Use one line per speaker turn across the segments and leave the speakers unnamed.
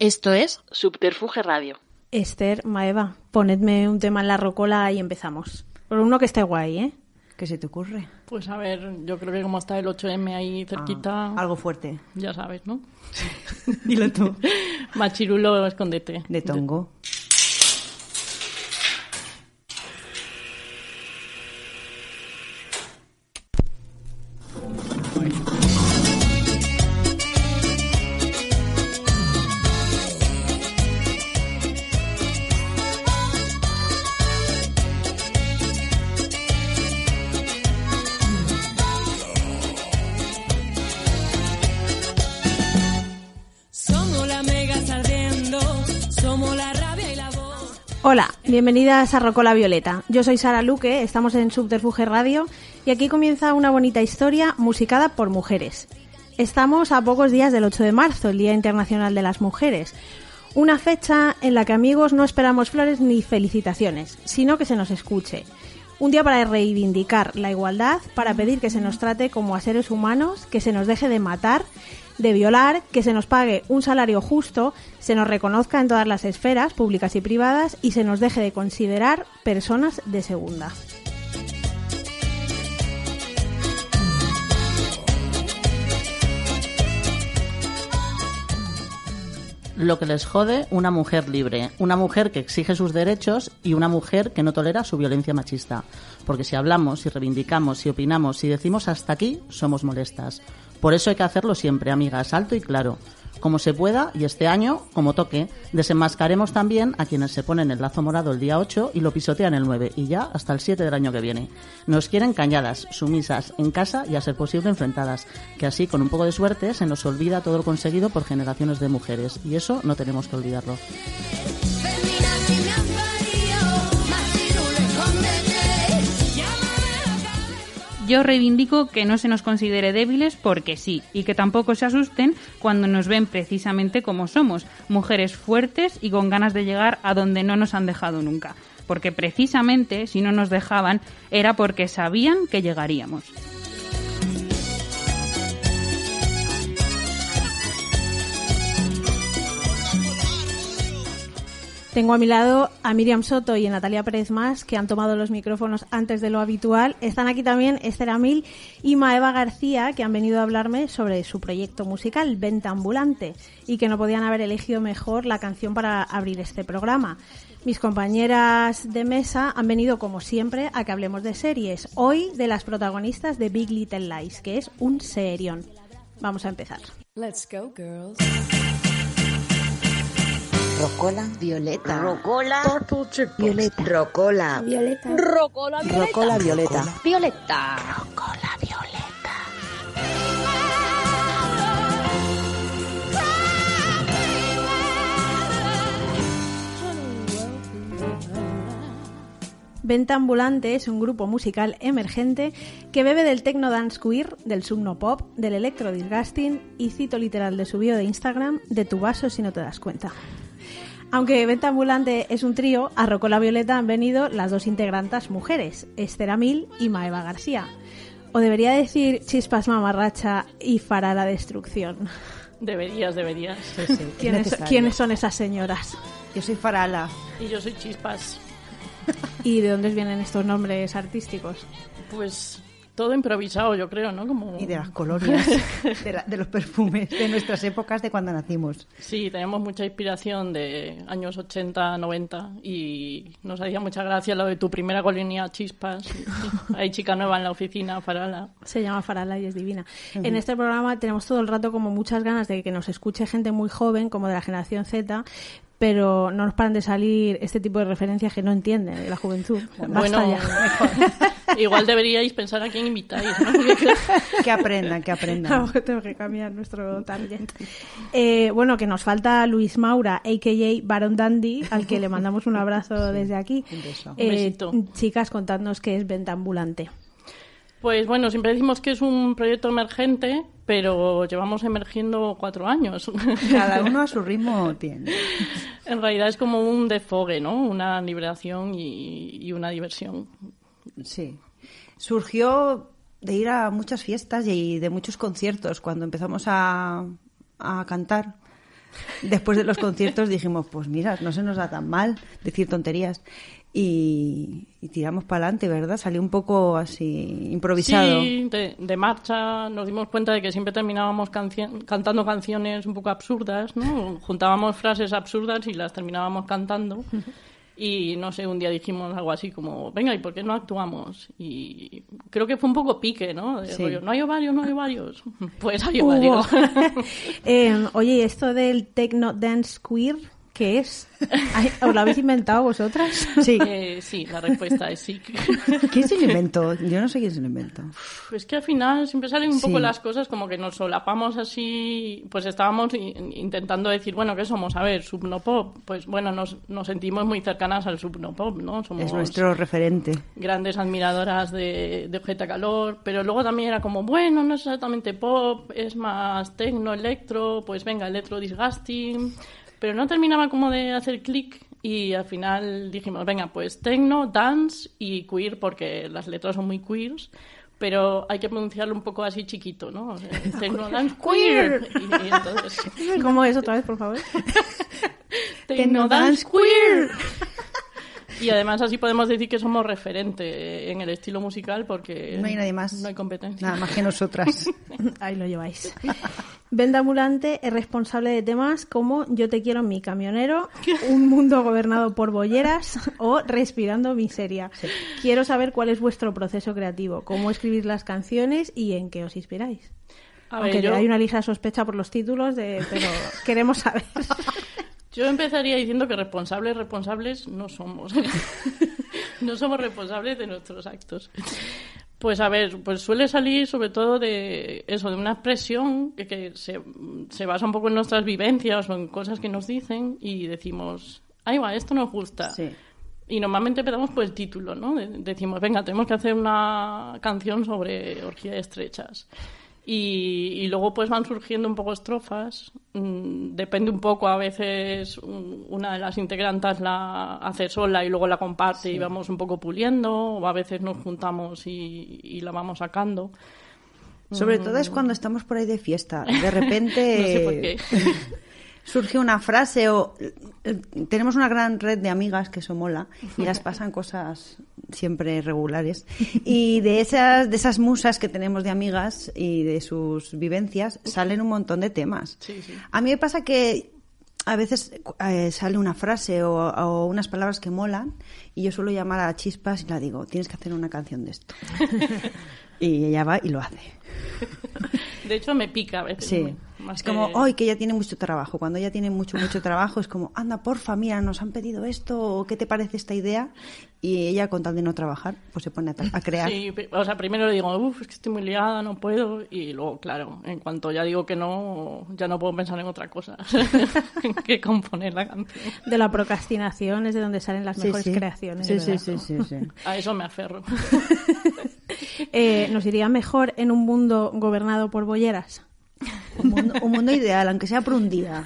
Esto es Subterfuge Radio. Esther, Maeva, ponedme un tema en la rocola y empezamos. Por uno que esté guay, ¿eh? ¿Qué se te ocurre?
Pues a ver, yo creo que como está el 8M ahí ah, cerquita... algo fuerte. Ya sabes, ¿no? Dilo tú. Machirulo, escondete. De tongo.
bienvenidas a Rocola Violeta. Yo soy Sara Luque, estamos en Subterfuge Radio y aquí comienza una bonita historia musicada por mujeres. Estamos a pocos días del 8 de marzo, el Día Internacional de las Mujeres. Una fecha en la que amigos no esperamos flores ni felicitaciones, sino que se nos escuche. Un día para reivindicar la igualdad, para pedir que se nos trate como a seres humanos, que se nos deje de matar, de violar, que se nos pague un salario justo, se nos reconozca en todas las esferas, públicas y privadas, y se nos deje de considerar personas de segunda.
lo que les jode una mujer libre, una mujer que exige sus derechos y una mujer que no tolera su violencia machista. Porque si hablamos, si reivindicamos, si opinamos, si decimos hasta aquí, somos molestas. Por eso hay que hacerlo siempre, amigas, alto y claro como se pueda y este año, como toque, desenmascaremos también a quienes se ponen el lazo morado el día 8 y lo pisotean el 9 y ya hasta el 7 del año que viene. Nos quieren cañadas, sumisas, en casa y a ser posible enfrentadas, que así con un poco de suerte se nos olvida todo lo conseguido por generaciones de mujeres y eso no tenemos que olvidarlo.
Yo reivindico que no se nos considere débiles porque sí, y que tampoco se asusten cuando nos ven precisamente como somos, mujeres fuertes y con ganas de llegar a donde no nos han dejado nunca, porque precisamente si no nos dejaban era porque sabían que llegaríamos.
Tengo a mi lado a Miriam Soto y a Natalia Pérez Más, que han tomado los micrófonos antes de lo habitual. Están aquí también Esther Amil y Maeva García, que han venido a hablarme sobre su proyecto musical, Venta Ambulante, y que no podían haber elegido mejor la canción para abrir este programa. Mis compañeras de mesa han venido, como siempre, a que hablemos de series. Hoy de las protagonistas de Big Little Lies, que es un serión. Vamos a empezar.
Let's go, girls.
Rocola. Violeta. Rocola. Violeta. Rocola. Violeta. Rocola Violeta. Rocola Violeta. Rocola Violeta.
Venta Ambulante es un grupo musical emergente que bebe del techno dance queer, del subno pop, del electro disgusting y cito literal de su bio de Instagram, de tu vaso si no te das cuenta. Aunque Venta Ambulante es un trío, a Rocola Violeta han venido las dos integrantes mujeres, Esther Mil y Maeva García. O debería decir Chispas Mamarracha y Farala Destrucción.
Deberías, deberías. ¿Quiénes, ¿Quiénes, son esas señoras? Yo soy Farala. Y yo soy Chispas. ¿Y de dónde vienen estos nombres artísticos? Pues todo improvisado, yo creo, ¿no? Como... Y de las colonias, de, los perfumes, de nuestras épocas, de
cuando nacimos.
Sí, tenemos mucha inspiración de años 80, 90 y nos hacía mucha gracia lo de tu primera colonia Chispas. Hay chica nueva en la oficina, Farala.
Se llama Farala y es divina. En este programa tenemos todo el rato como muchas ganas de que nos escuche gente muy joven, como de la generación Z, pero no nos paran de salir este tipo de referencias que no entienden de la juventud. Basta bueno, ya.
Igual deberíais pensar a quién invitáis, ¿no?
que aprendan, que aprendan.
tengo que cambiar nuestro target.
Eh, bueno, que nos falta Luis Maura, a.k.a. Baron Dandy, al que le mandamos un abrazo desde aquí.
Un beso. Eh,
chicas, contadnos qué es Venta
Pues bueno, siempre decimos que es un proyecto emergente, pero llevamos emergiendo cuatro años. Cada
uno a su ritmo tiene.
en realidad es como un defogue ¿no? Una liberación y una diversión.
Sí. Surgió de ir a muchas fiestas y de muchos conciertos. Cuando empezamos a, cantar, después de los conciertos dijimos, pues mira, no se nos da tan mal decir tonterías. Y, tiramos para adelante, ¿verdad? Salió un poco así improvisado. Sí,
de, marcha nos dimos cuenta de que siempre terminábamos cantando canciones un poco absurdas, ¿no? Juntábamos frases absurdas y las terminábamos cantando. Y no sé, un día dijimos algo así como, venga, ¿y por qué no actuamos? Y creo que fue un poco pique, ¿no? no hay ovarios, no hay ovarios. Pues hay ovarios.
Eh, oye, esto del techno dance queer? ¿Qué es? ¿Os lo habéis inventado vosotras?
Sí. Eh, sí, la respuesta es sí.
¿Quién se lo inventó? Yo no sé quién se lo inventó.
Es que al final siempre salen un poco las cosas como que nos solapamos así. Pues estábamos intentando decir, bueno, ¿qué somos? A ver, subnopop. Pues bueno, nos, sentimos muy cercanas al subnopop, ¿no? Somos es nuestro referente. Grandes admiradoras de, de Objeta Calor. Pero luego también era como, bueno, no es exactamente pop, es más tecno, electro. Pues venga, electro disgusting. Pero no terminaba como de hacer clic y al final dijimos, venga, pues tecno, dance y queer, porque las letras son muy queers, pero hay que pronunciarlo un poco así chiquito, ¿no? Tecno, dance, queer.
¿Cómo es otra vez, por favor?
techno, dance, queer. Y además así podemos decir que somos referente en el estilo musical porque no hay nadie más. No hay competencia. Nada más que
nosotras. Ahí lo lleváis. Venda Ambulante es responsable de temas como Yo te quiero mi camionero, Un mundo gobernado por bolleras o Respirando miseria. Quiero saber cuál es vuestro proceso creativo, cómo escribir las canciones y en qué os inspiráis.
Aunque hay una
lija sospecha por los títulos, de... pero queremos saber.
Yo empezaría diciendo que responsables, responsables no somos. no somos responsables de nuestros actos. Pues a ver, pues suele salir sobre todo de eso, de una expresión que, se, se, basa un poco en nuestras vivencias o en cosas que nos dicen y decimos, ahí va, esto nos gusta. Y normalmente pedamos por el título, ¿no? Decimos, venga, tenemos que hacer una canción sobre orgías estrechas. Y, luego pues van surgiendo un poco estrofas. Mm, depende un poco, a veces una de las integrantes la hace sola y luego la comparte y vamos un poco puliendo, o a veces nos juntamos y, la vamos sacando. Sobre mm. todo es cuando
estamos por ahí de fiesta. De repente surge una frase o eh, tenemos una gran red de amigas que eso mola y las pasan cosas siempre regulares. Y de esas, de esas musas que tenemos de amigas y de sus vivencias salen un montón de temas. A mí me pasa que a veces eh, sale una frase o, o, unas palabras que molan y yo suelo llamar a chispas y la digo, tienes que hacer una canción de esto. Y ella va y lo hace.
De hecho, me pica a veces. Sí. es como, hoy que...
ella tiene mucho trabajo. Cuando ella tiene mucho, mucho trabajo, es como, anda, porfa, mira, nos han pedido esto, ¿qué te parece esta idea? Y ella, con tal de no trabajar, pues se pone a, crear.
Sí, o sea, primero le digo, uff, es que estoy muy liada, no puedo. Y luego, claro, en cuanto ya digo que no, ya no puedo pensar en otra cosa que componer la canción.
De la procrastinación es de donde salen las mejores creaciones. Sí, sí, sí, sí, sí. A eso me aferro. Eh, nos iría mejor en un mundo gobernado por bolleras. Un mundo, ideal, aunque sea por un día.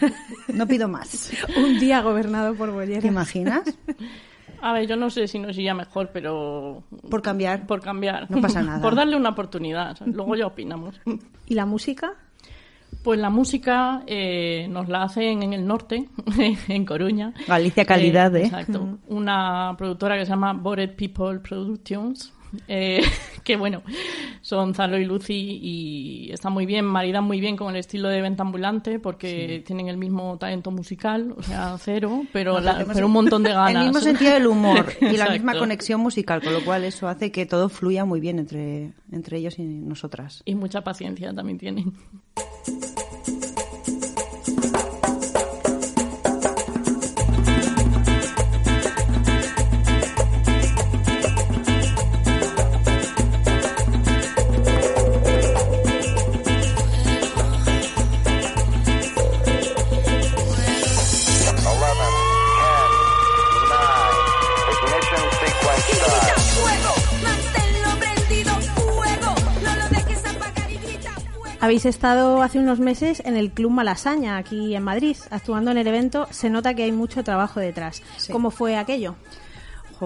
No pido más. un día gobernado por bolleras.
¿Te imaginas? A ver, yo no sé si nos iría mejor, pero... Por cambiar. Por cambiar. No pasa nada. por darle una oportunidad. Luego ya opinamos. ¿Y la música? Pues la música eh, nos la hacen en el norte, en Coruña.
Galicia Calidad, ¿eh? ¿eh? Exacto.
Una productora que se llama Bored People Productions eh, que bueno, son Zalo y Lucy y están muy bien, maridan muy bien con el estilo de venta ambulante porque tienen el mismo talento musical, o sea, cero, pero, un montón de ganas. El mismo sentido del humor y la misma
conexión musical, con lo cual eso hace que todo fluya muy bien entre, entre ellos y
nosotras. Y mucha paciencia también tienen.
Habéis estado hace unos meses en el Club Malasaña, aquí en Madrid, actuando en el evento. Se nota que hay mucho trabajo detrás. ¿Cómo fue aquello?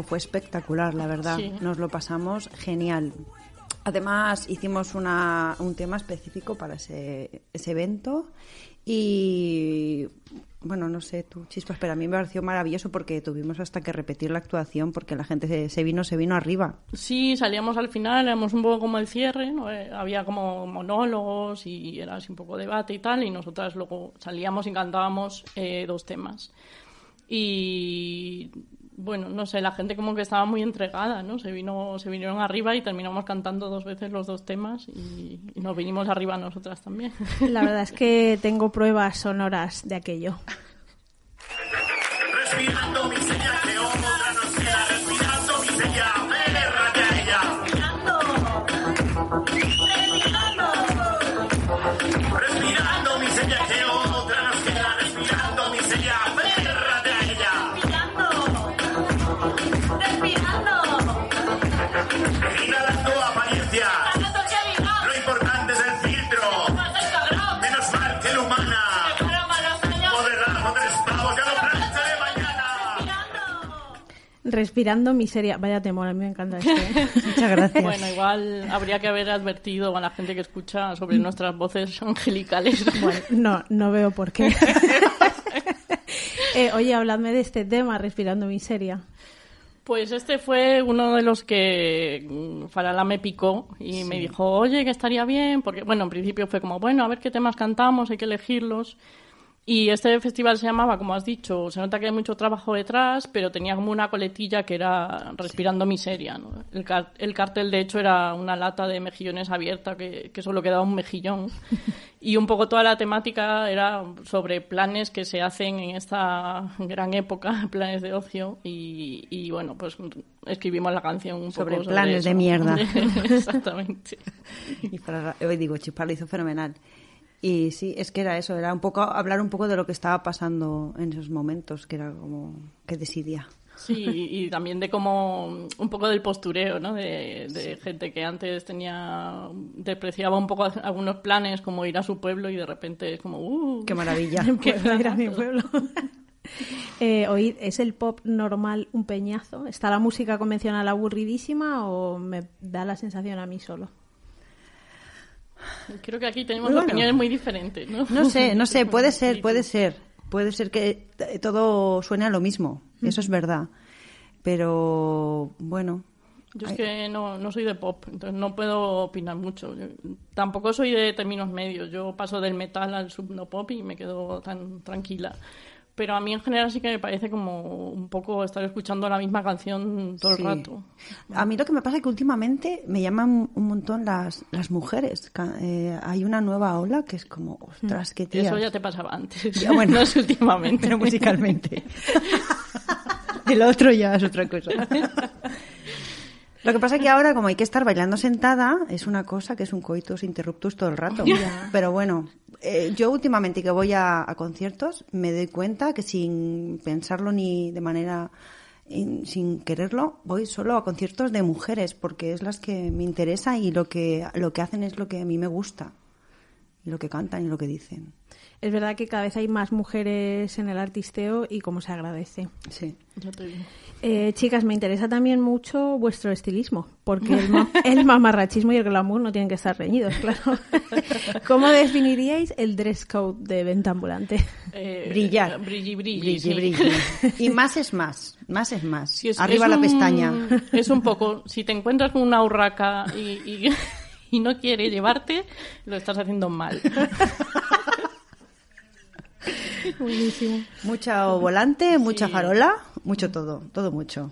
fue espectacular, la verdad. Nos lo pasamos genial. Además, hicimos un tema específico para ese, ese evento y bueno, no sé, tú, chispas, pero a mí me pareció maravilloso porque tuvimos hasta que repetir la actuación porque la gente se, vino, se vino arriba.
Sí, salíamos al final, éramos un poco como el cierre, eh, había como monólogos y era así un poco debate y tal, y nosotras luego salíamos y cantábamos eh, dos temas. Y bueno, no sé, la gente como que estaba muy entregada, ¿no? Se vino, se vinieron arriba y terminamos cantando dos veces los dos temas y, y nos vinimos arriba nosotras también.
La verdad es que tengo pruebas sonoras de aquello. Respirando miseria. Vaya temor, a mí me encanta esto. ¿eh?
Muchas gracias. Bueno, igual habría que haber advertido a la gente que escucha sobre mm. nuestras voces angelicales.
no, no veo por qué. Eh, oye, habladme de este tema, Respirando miseria.
Pues este fue uno de los que mm, Farala me picó y me dijo, oye, que estaría bien, porque, bueno, en principio fue como, bueno, a ver qué temas cantamos, hay que elegirlos. Y este festival se llamaba, como has dicho, se nota que hay mucho trabajo detrás, pero tenía como una coletilla que era respirando miseria. El, cartel, de hecho, era una lata de mejillones abierta, que, solo quedaba un mejillón. y un poco toda la temática era sobre planes que se hacen en esta gran época, planes de ocio. Y, bueno, pues escribimos la canción sobre sobre planes de mierda. Exactamente.
y para, hoy digo, Chispa lo hizo fenomenal. Y sí, es que era eso, era un poco hablar un poco de lo que estaba pasando en esos momentos, que era como que decidía.
Sí, y también de cómo un poco del postureo, ¿no? De, gente que antes tenía despreciaba un poco algunos planes como ir a su pueblo y de repente es como uh, qué maravilla, qué ir a mi pueblo.
Eh, ¿es el pop normal un peñazo? ¿Está la música convencional aburridísima o me da la sensación a mí solo?
Creo que aquí tenemos opiniones muy diferentes, ¿no? No sé, no
sé, puede ser, puede
ser. Puede ser que todo suene a lo mismo, mm. eso es verdad. Pero bueno. Yo es
que no, no soy de pop, entonces no puedo opinar mucho. tampoco soy de términos medios, yo paso del metal al subno pop y me quedo tan tranquila pero a mí en general sí que me parece como un poco estar escuchando la misma canción todo el rato.
A mí lo que me pasa es que últimamente me llaman un montón las, las mujeres. Eh, hay una nueva ola que es como, ostras, qué tías. Eso ya te
pasaba antes, bueno, no es últimamente. Pero musicalmente.
el otro ya es otra cosa.
Lo que pasa es que ahora, como hay que estar bailando sentada, es una cosa que es un coitus interruptus todo el rato. Pero bueno, eh, yo últimamente que voy a, conciertos me doy cuenta que sin pensarlo ni de manera sin quererlo voy solo a conciertos de mujeres porque es las que me interesa y lo que lo que hacen es lo que a mí me gusta y lo que cantan y lo que dicen.
Es verdad que cada vez hay más mujeres en el artisteo y cómo se agradece. Sí. Yo eh, chicas, me interesa también mucho vuestro estilismo, porque el, el, mamarrachismo y el glamour no tienen que estar reñidos, claro. ¿Cómo definiríais el dress code de venta ambulante?
Eh, Brillar. Brilli, brilli. Y más es más, más es más. Arriba la pestaña. Es un poco, si te encuentras con una urraca y, y no quiere llevarte, lo estás haciendo mal.
Mucho volante, mucha farola, mucho todo, todo mucho.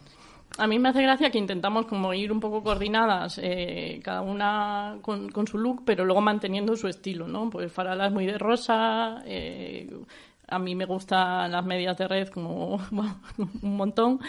A mí me hace gracia que intentamos como ir un poco coordinadas, eh, cada una con, su look, pero luego manteniendo su estilo, ¿no? Pues farola es muy de rosa, eh, a mí me gustan las medias de red como un montón,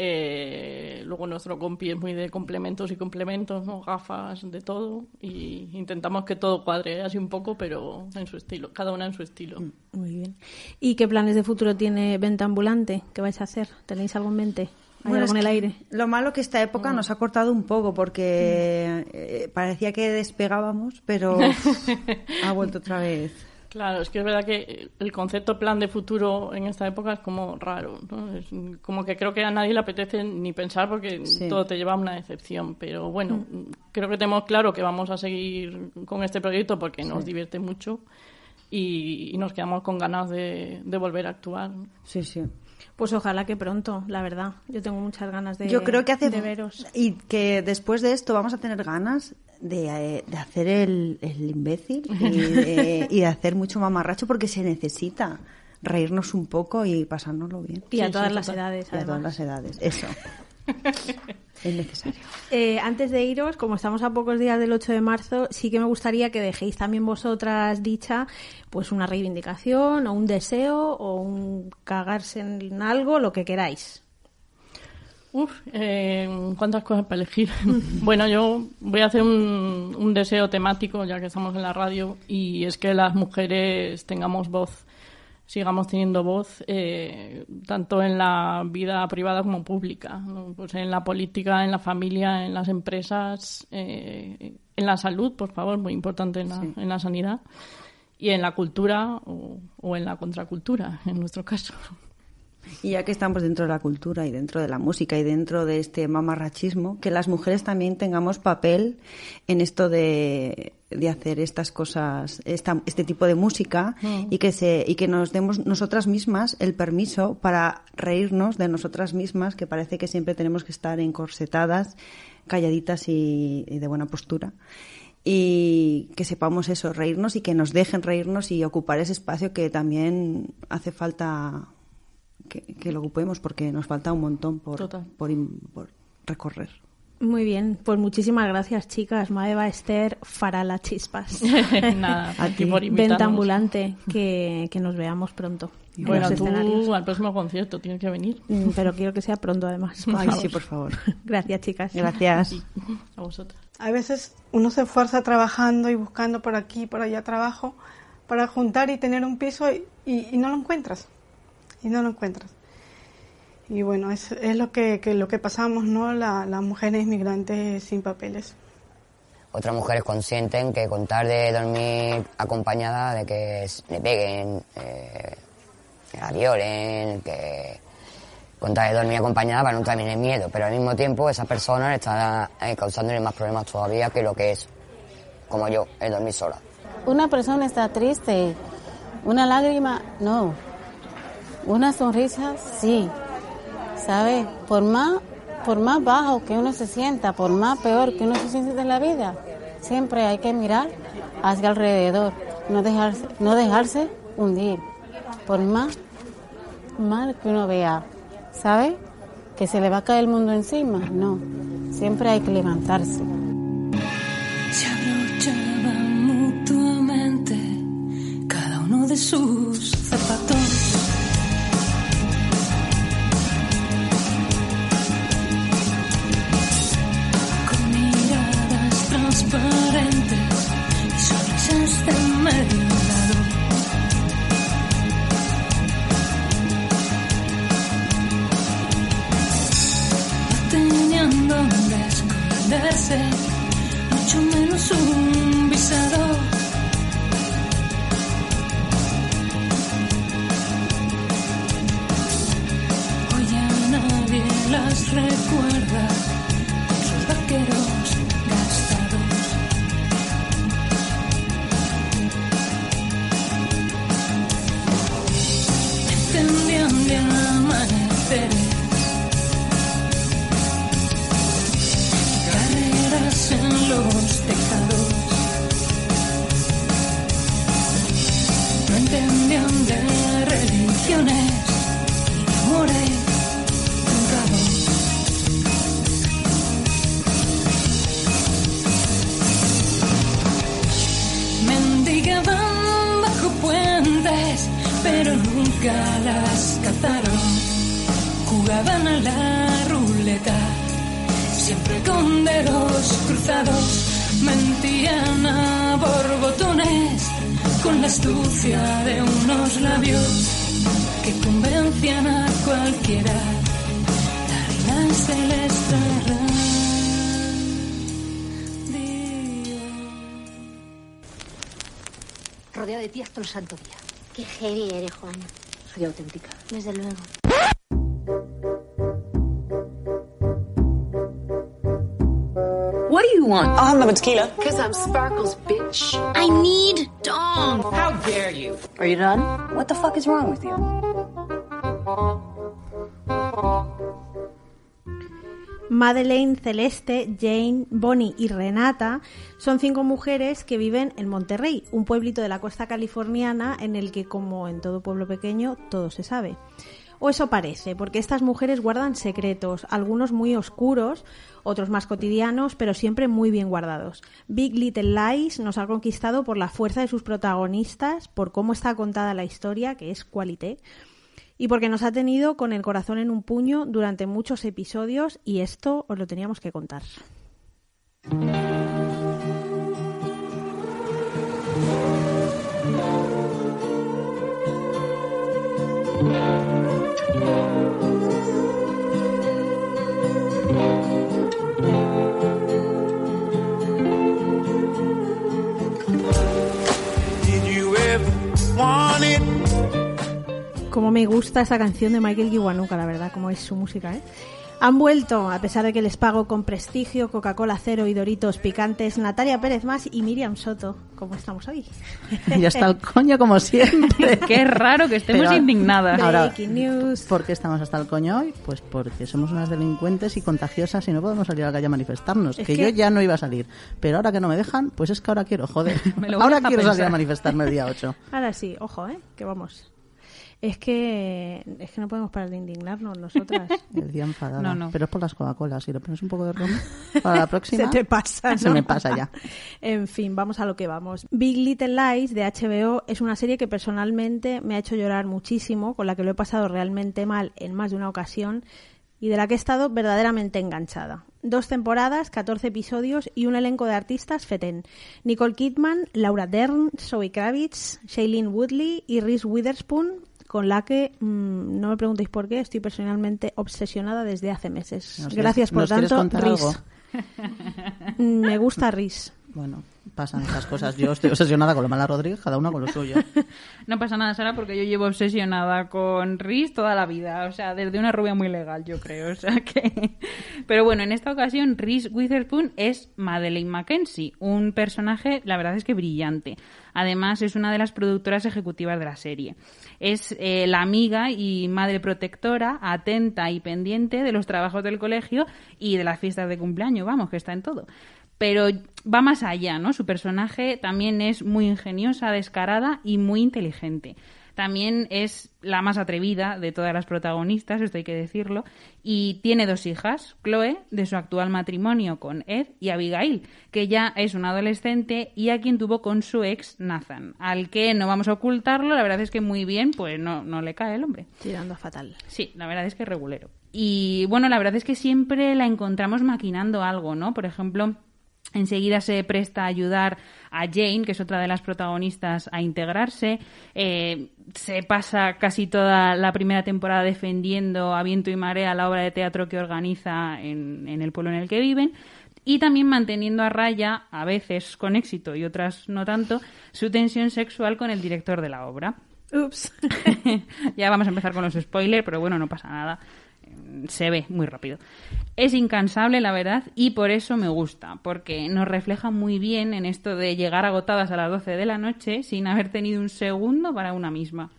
eh, luego nuestro compi es muy de complementos y complementos, ¿no? gafas, de todo. Y intentamos que todo cuadre así un poco, pero en su estilo, cada una en su estilo. Mm,
muy bien.
¿Y qué planes de futuro tiene Venta Ambulante? ¿Qué vais a hacer? ¿Tenéis algo en mente? Bueno, el aire.
Lo malo que esta época mm. nos ha cortado un poco porque mm. eh, parecía que
despegábamos, pero
ha vuelto otra vez.
Claro, es que es verdad que el concepto plan de futuro en esta época es como raro, Es como que creo que a nadie le apetece ni pensar porque todo te lleva a una decepción. Pero bueno, mm. creo que tenemos claro que vamos a seguir con este proyecto porque nos divierte mucho y, nos quedamos con ganas de, volver a actuar. Sí, sí. Pues ojalá que pronto, la verdad. Yo tengo muchas
ganas de, Yo creo que de veros.
Y que después de esto vamos a tener ganas de, eh, hacer el, imbécil y de, hacer mucho mamarracho porque se necesita reírnos un poco y pasárnoslo bien. Y a todas las edades. a todas las edades, eso.
Es necesario. Eh, antes de iros, como estamos a pocos días del 8 de marzo, sí que me gustaría que dejéis también vosotras dicha pues una reivindicación o un deseo
o un cagarse en algo, lo que queráis. Uf, eh, cuántas cosas para elegir. bueno, yo voy a hacer un deseo temático, ya que estamos en la radio, y es que las mujeres tengamos voz sigamos teniendo voz eh, tanto en la vida privada como pública, pues en la política, en la familia, en las empresas, eh, en la salud, por favor, muy importante en la, en la sanidad, y en la cultura o en la contracultura, en nuestro caso.
Y ya que estamos dentro de la cultura y dentro de la música y dentro de este mamarrachismo, que las mujeres también tengamos papel en esto de de hacer estas cosas, este tipo de música mm. y que se y que nos demos nosotras mismas el permiso para reírnos de nosotras mismas, que parece que siempre tenemos que estar encorsetadas, calladitas y, de buena postura y que sepamos eso, reírnos y que nos dejen reírnos y ocupar ese espacio que también hace falta que, lo ocupemos porque nos falta un montón por, por recorrer.
Muy bien, pues muchísimas gracias, chicas. Maeva Esther Farala Chispas. Nada, aquí por Venta ambulante, que, que nos veamos pronto.
bueno, tú al próximo concierto tienes que venir. Mm, pero
quiero que sea pronto,
además. sí, por favor. Gracias, chicas. Gracias. a vosotras.
A veces uno se esfuerza trabajando y buscando por aquí y por allá trabajo para juntar y tener un piso y
no lo encuentras. Y no lo encuentras. Y bueno, es, lo, que, lo que pasamos, ¿no? las mujeres migrantes sin papeles.
Otras mujeres consienten que contar de dormir acompañada, de que le peguen, que eh, la violen, que contar de dormir acompañada para no tener miedo, pero al mismo tiempo esa persona... ...está eh, causándole más problemas todavía que lo que es, como yo, el dormir sola.
Una persona está triste, una lágrima, no. Una sonrisa, sí. ¿sabes? Por más, por más bajo que uno se sienta, por más peor que uno se sienta en la vida, siempre hay que mirar hacia alrededor, no dejarse, no dejarse hundir, por más mal que uno vea, ¿sabes? Que se le va a caer el
mundo encima, no, siempre hay que levantarse.
mutuamente cada uno de sus zapatos transparentes y sonrisas de medio No tenían donde esconderse, mucho menos un visador
Juan. Soy auténtica. Desde luego.
What do you want? I'll have the tequila. Because I'm Sparkles,
bitch. I need Dom. How dare
you? Are you done? What the fuck is wrong
with you?
Madeleine, Celeste, Jane, Bonnie y Renata son cinco mujeres que viven en Monterrey, un pueblito de la costa californiana en el que, como en todo pueblo pequeño, todo se sabe. O eso parece, porque estas mujeres guardan secretos, algunos muy oscuros, otros más cotidianos, pero siempre muy bien guardados. Big Little Lies nos ha conquistado por la fuerza de sus protagonistas, por cómo está contada la historia, que es cualité, y porque nos ha tenido con el corazón en un puño durante muchos episodios y esto os lo teníamos que contar. Como me gusta esa canción de Michael Giwanuka, la verdad, como es su música, ¿eh? Han vuelto, a pesar de que les pago con prestigio, Coca-Cola cero y Doritos picantes, Natalia Pérez Más y Miriam Soto. ¿Cómo estamos hoy?
y hasta el coño como siempre.
Qué raro que estemos indignadas. Ahora,
news. ¿Por qué estamos hasta el coño hoy? Pues porque somos unas delincuentes y contagiosas y no podemos salir a la calle a manifestarnos. Que, yo ya no iba a salir. Pero ahora que no me dejan, pues es que ahora quiero, joder. ahora quiero salir a manifestarme el día 8.
Ahora sí, ojo, ¿eh? Que vamos. Es que, es que no podemos parar de indignarnos nosotras. El día Pero
es por las Coca-Cola. Si lo pones un poco de ron para la próxima. se te pasa. Se me pasa ya.
en fin, vamos a lo que vamos. Big Little Lies de HBO es una serie que personalmente me ha hecho llorar muchísimo, con la que lo he pasado realmente mal en más de una ocasión y de la que he estado verdaderamente enganchada. Dos temporadas, 14 episodios y un elenco de artistas feten Nicole Kidman, Laura Dern, Zoe Kravitz, Shailene Woodley y Reese Witherspoon con la que mm, no me preguntéis por qué, estoy personalmente obsesionada desde hace meses. Gracias por tanto, me gusta ris.
Bueno, pasan esas cosas. Yo estoy obsesionada con la mala Rodríguez, cada una con lo suyo.
No pasa nada, Sara, porque yo llevo obsesionada con Rhys toda la vida. O sea, desde una rubia muy legal, yo creo. O sea que... Pero bueno, en esta ocasión Rhys Witherspoon es Madeleine Mackenzie, un personaje, la verdad es que brillante. Además, es una de las productoras ejecutivas de la serie. Es eh, la amiga y madre protectora, atenta y pendiente de los trabajos del colegio y de las fiestas de cumpleaños, vamos, que está en todo. Pero va más allá, ¿no? Su personaje también es muy ingeniosa, descarada y muy inteligente. También es la más atrevida de todas las protagonistas, esto hay que decirlo, y tiene dos hijas, Chloe, de su actual matrimonio con Ed, y Abigail, que ya es una adolescente y a quien tuvo con su ex Nathan, al que no vamos a ocultarlo, la verdad es que muy bien, pues no, no le cae el hombre. Tirando fatal. Sí, la verdad es que es regulero. Y bueno, la verdad es que siempre la encontramos maquinando algo, ¿no? Por ejemplo, Enseguida se presta a ayudar a Jane, que es otra de las protagonistas, a integrarse. Eh, se pasa casi toda la primera temporada defendiendo a viento y marea la obra de teatro que organiza en, en el pueblo en el que viven y también manteniendo a raya, a veces con éxito y otras no tanto, su tensión sexual con el director de la obra. Ups. ya vamos a empezar con los spoilers, pero bueno, no pasa nada se ve muy rápido. Es incansable, la verdad, y por eso me gusta, porque nos refleja muy bien en esto de llegar agotadas a las 12 de la noche sin haber tenido un segundo para una misma.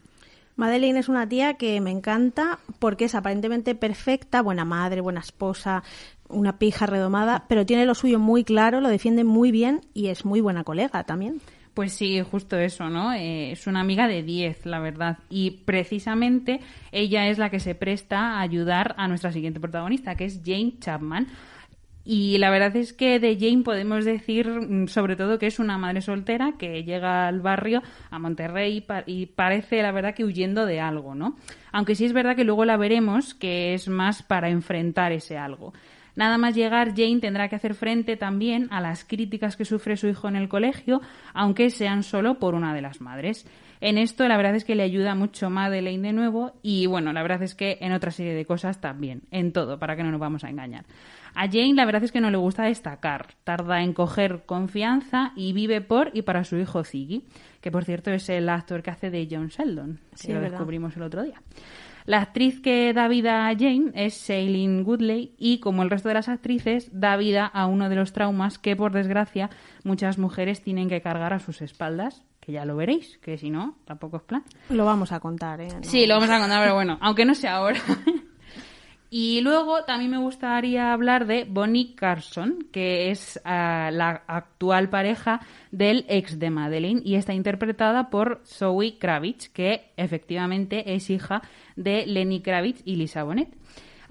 Madeline es una tía que me encanta porque es aparentemente perfecta, buena madre, buena esposa, una pija redomada, pero tiene lo suyo muy claro, lo defiende muy bien y es muy buena colega también.
Pues sí, justo eso, ¿no? Eh, es una amiga de 10, la verdad. Y precisamente ella es la que se presta a ayudar a nuestra siguiente protagonista, que es Jane Chapman. Y la verdad es que de Jane podemos decir mm, sobre todo que es una madre soltera que llega al barrio, a Monterrey, y, parece la verdad que huyendo de algo, ¿no? Aunque sí es verdad que luego la veremos que es más para enfrentar ese algo. Nada más llegar, Jane tendrá que hacer frente también a las críticas que sufre su hijo en el colegio, aunque sean solo por una de las madres. En esto la verdad es que le ayuda mucho Madeleine de nuevo y bueno, la verdad es que en otra serie de cosas también, en todo, para que no nos vamos a engañar. A Jane la verdad es que no le gusta destacar, tarda en coger confianza y vive por y para su hijo Ziggy, que por cierto es el actor que hace de John Sheldon, que lo descubrimos el otro día. La actriz que da vida a Jane es Shailene Woodley y, como el resto de las actrices, da vida a uno de los traumas que, por desgracia, muchas mujeres tienen que cargar a sus espaldas que ya lo veréis, que si no, tampoco es plan. Lo vamos a contar, ¿eh? Sí, lo vamos a contar, pero bueno, aunque no sea ahora. Y luego también me gustaría hablar de Bonnie Carson, que es ah, la actual pareja del ex de Madeleine y está interpretada por Zoe Kravitz, que efectivamente es hija de Lenny Kravitz y Lisa Bonet.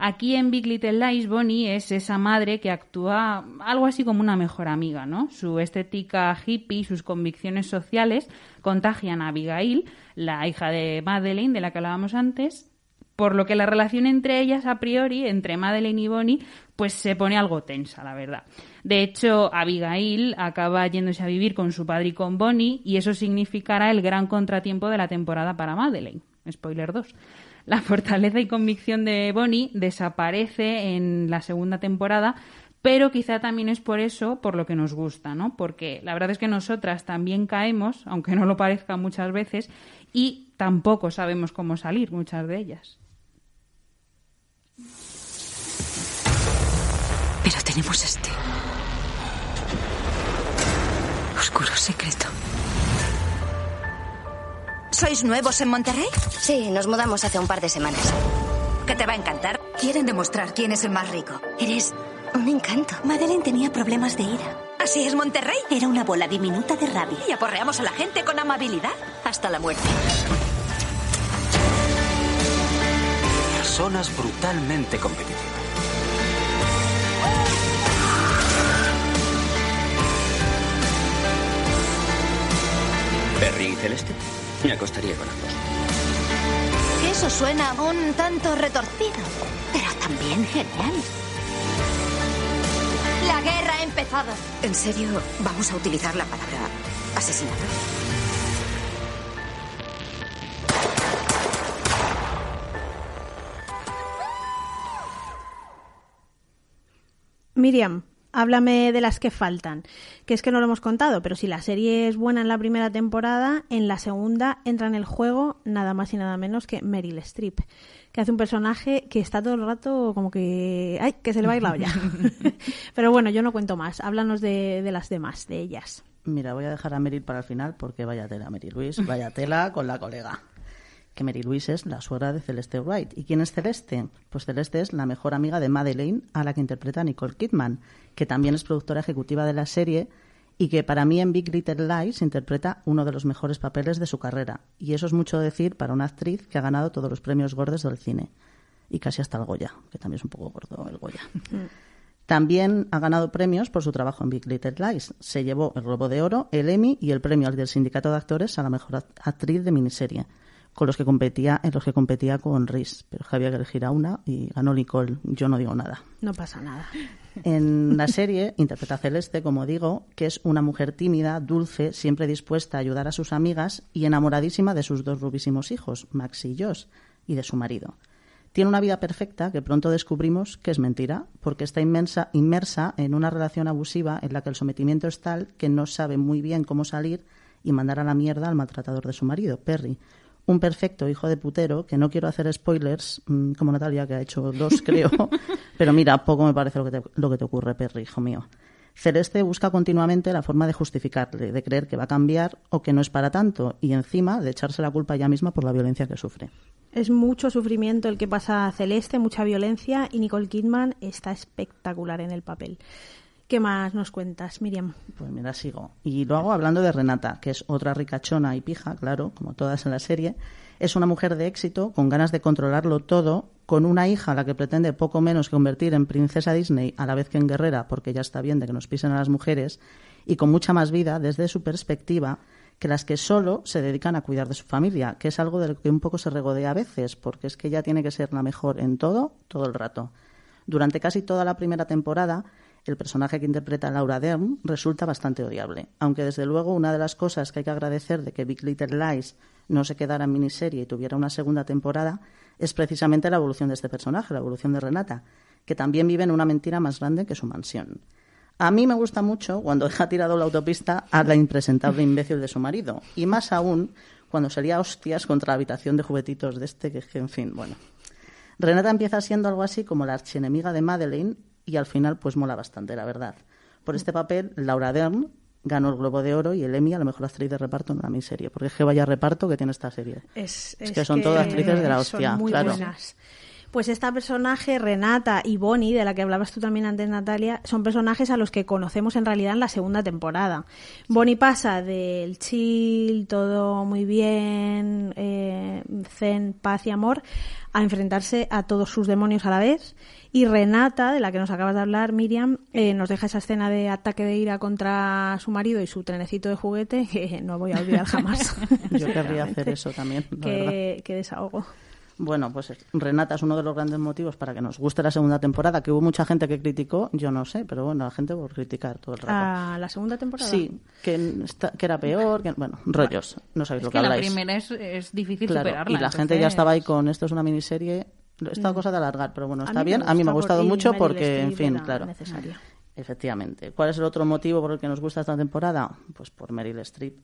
Aquí en Big Little Lies, Bonnie es esa madre que actúa algo así como una mejor amiga, ¿no? Su estética hippie sus convicciones sociales contagian a Abigail, la hija de Madeleine, de la que hablábamos antes, por lo que la relación entre ellas a priori, entre Madeleine y Bonnie, pues se pone algo tensa, la verdad. De hecho, Abigail acaba yéndose a vivir con su padre y con Bonnie, y eso significará el gran contratiempo de la temporada para Madeleine. Spoiler 2. La fortaleza y convicción de Bonnie desaparece en la segunda temporada, pero quizá también es por eso por lo que nos gusta, ¿no? Porque la verdad es que nosotras también caemos, aunque no lo parezca muchas veces, y tampoco sabemos cómo salir muchas de ellas.
tenemos este oscuro secreto. ¿Sois nuevos en Monterrey? Sí, nos mudamos hace un par de semanas. ¿Qué te va a encantar? Quieren demostrar quién es el más rico. Eres un encanto. Madeleine tenía problemas de ira. ¿Así es Monterrey? Era una bola diminuta de rabia. Y aporreamos a la gente con amabilidad hasta la muerte. Personas brutalmente competitivas. Perry Celeste, me acostaría con ambos. Eso suena un tanto retorcido, pero también genial. La guerra ha empezado. ¿En serio vamos a utilizar la palabra asesinato?
Miriam, háblame de las que faltan, que es que no lo hemos contado, pero si la serie es buena en la primera temporada, en la segunda entra en el juego nada más y nada menos que Meryl Streep, que hace un personaje que está todo el rato como que... ¡Ay, que se le va a ir la olla! pero bueno, yo no cuento más, háblanos de, las demás, de ellas.
Mira, voy a dejar a Meryl para el final porque vaya tela, Meryl Luis, vaya tela con la colega que Mary Louise es la suegra de Celeste Wright. ¿Y quién es Celeste? Pues Celeste es la mejor amiga de Madeleine, a la que interpreta Nicole Kidman, que también es productora ejecutiva de la serie y que para mí en Big Little Lies interpreta uno de los mejores papeles de su carrera. Y eso es mucho decir para una actriz que ha ganado todos los premios gordos del cine. Y casi hasta el Goya, que también es un poco gordo el Goya. También ha ganado premios por su trabajo en Big Little Lies. Se llevó el Robo de Oro, el Emmy y el premio del Sindicato de Actores a la Mejor Actriz de Miniserie con los que competía, en los que competía con Riz. Pero Javier elegir una y ganó Nicole. Yo no digo nada.
No pasa nada.
En la serie interpreta Celeste, como digo, que es una mujer tímida, dulce, siempre dispuesta a ayudar a sus amigas y enamoradísima de sus dos rubísimos hijos, Max y Josh, y de su marido. Tiene una vida perfecta que pronto descubrimos que es mentira, porque está inmensa, inmersa en una relación abusiva en la que el sometimiento es tal que no sabe muy bien cómo salir y mandar a la mierda al maltratador de su marido, Perry, un perfecto hijo de putero, que no quiero hacer spoilers, mm, como Natalia, que ha hecho dos, creo, pero mira, poco me parece lo que, te, lo que te ocurre, Perry, hijo mío. Celeste busca continuamente la forma de justificarle, de creer que va a cambiar o que no es para tanto, y encima de echarse la culpa ella misma por la violencia que sufre.
Es mucho sufrimiento el que pasa a Celeste, mucha violencia, y Nicole Kidman está espectacular en el papel. ¿Qué más nos cuentas, Miriam?
Pues mira, sigo. Y lo hago hablando de Renata, que es otra ricachona y pija, claro, como todas en la serie. Es una mujer de éxito, con ganas de controlarlo todo, con una hija a la que pretende poco menos que convertir en princesa Disney, a la vez que en guerrera, porque ya está bien de que nos pisen a las mujeres, y con mucha más vida desde su perspectiva que las que solo se dedican a cuidar de su familia, que es algo de lo que un poco se regodea a veces, porque es que ella tiene que ser la mejor en todo, todo el rato. Durante casi toda la primera temporada, el personaje que interpreta Laura Dern resulta bastante odiable. Aunque desde luego una de las cosas que hay que agradecer de que Big Little Lies no se quedara en miniserie y tuviera una segunda temporada es precisamente la evolución de este personaje, la evolución de Renata, que también vive en una mentira más grande que su mansión. A mí me gusta mucho cuando deja tirado la autopista a la impresentable imbécil de su marido, y más aún cuando sería hostias contra la habitación de juguetitos de este que, en fin, bueno. Renata empieza siendo algo así como la archienemiga de Madeleine y al final pues mola bastante, la verdad. Por este papel, Laura Dern ganó el Globo de Oro y el Emmy a lo mejor actriz de reparto en una miniserie, porque es que vaya reparto que tiene esta serie. Es, que son todas actrices de la hostia, claro.
Pues esta personaje, Renata y Bonnie, de la que hablabas tú también antes, Natalia, son personajes a los que conocemos en realidad en la segunda temporada. Bonnie pasa del chill, todo muy bien, eh, zen, paz y amor, a enfrentarse a todos sus demonios a la vez y Renata, de la que nos acabas de hablar, Miriam, eh, nos deja esa escena de ataque de ira contra su marido y su trenecito de juguete que no voy a olvidar jamás. Yo querría hacer eso
también. La que, desahogo. Bueno, pues Renata es uno de los grandes motivos para que nos guste la segunda temporada, que hubo mucha gente que criticó, yo no sé, pero bueno, la gente por criticar todo el rato.
Ah, la segunda temporada. Sí,
que, que era peor, que, bueno, rollos, no sabéis lo que, que La
primera es, difícil superarla. Y la gente ya estaba
ahí con esto es una miniserie esta mm. cosa de alargar, pero bueno, está bien. A mí me ha gustado mucho porque, en fin, claro. Necesaria. Efectivamente. ¿Cuál es el otro motivo por el que nos gusta esta temporada? Pues por Meryl Streep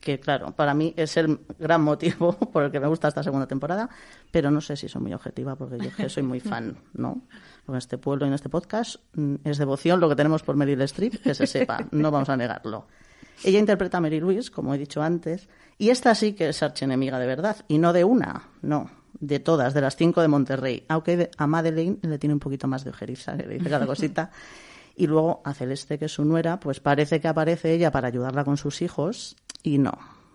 que claro, para mí es el gran motivo por el que me gusta esta segunda temporada, pero no sé si soy muy objetiva porque yo soy muy fan, ¿no? En este pueblo y en este podcast mm, es devoción lo que tenemos por Meryl Streep, que se sepa, no vamos a negarlo. Ella interpreta a Mary Louise, como he dicho antes, y esta sí que es archienemiga de verdad, y no de una, no, de todas, de las cinco de Monterrey. Aunque a Madeleine le tiene un poquito más de ojeriza, le dice cada cosita. Y luego a Celeste, que es su nuera, pues parece que aparece ella para ayudarla con sus hijos y no.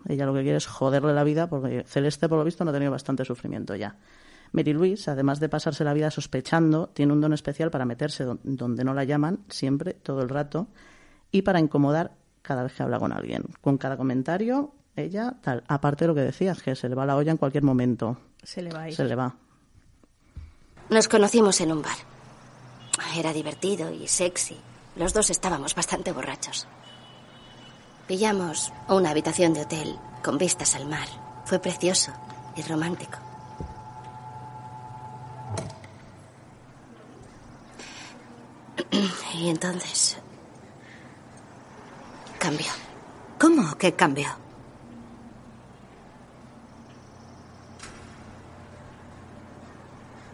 Ella lo que quiere es joderle la vida porque Celeste, por lo visto, no ha tenido bastante sufrimiento ya. Mary Louise, además de pasarse la vida sospechando, tiene un don especial para meterse donde no la llaman, siempre, todo el rato, y para incomodar cada vez que habla con alguien. Con cada comentario, ella, tal. Aparte de lo que decías, que se le va la olla en cualquier momento.
Se le va Se le va. Nos conocimos en un bar. Era divertido y sexy. Los dos estábamos bastante borrachos. Pillamos una habitación de hotel con vistas al mar. Fue precioso y romántico. Y entonces... Cambió. ¿Cómo que cambió?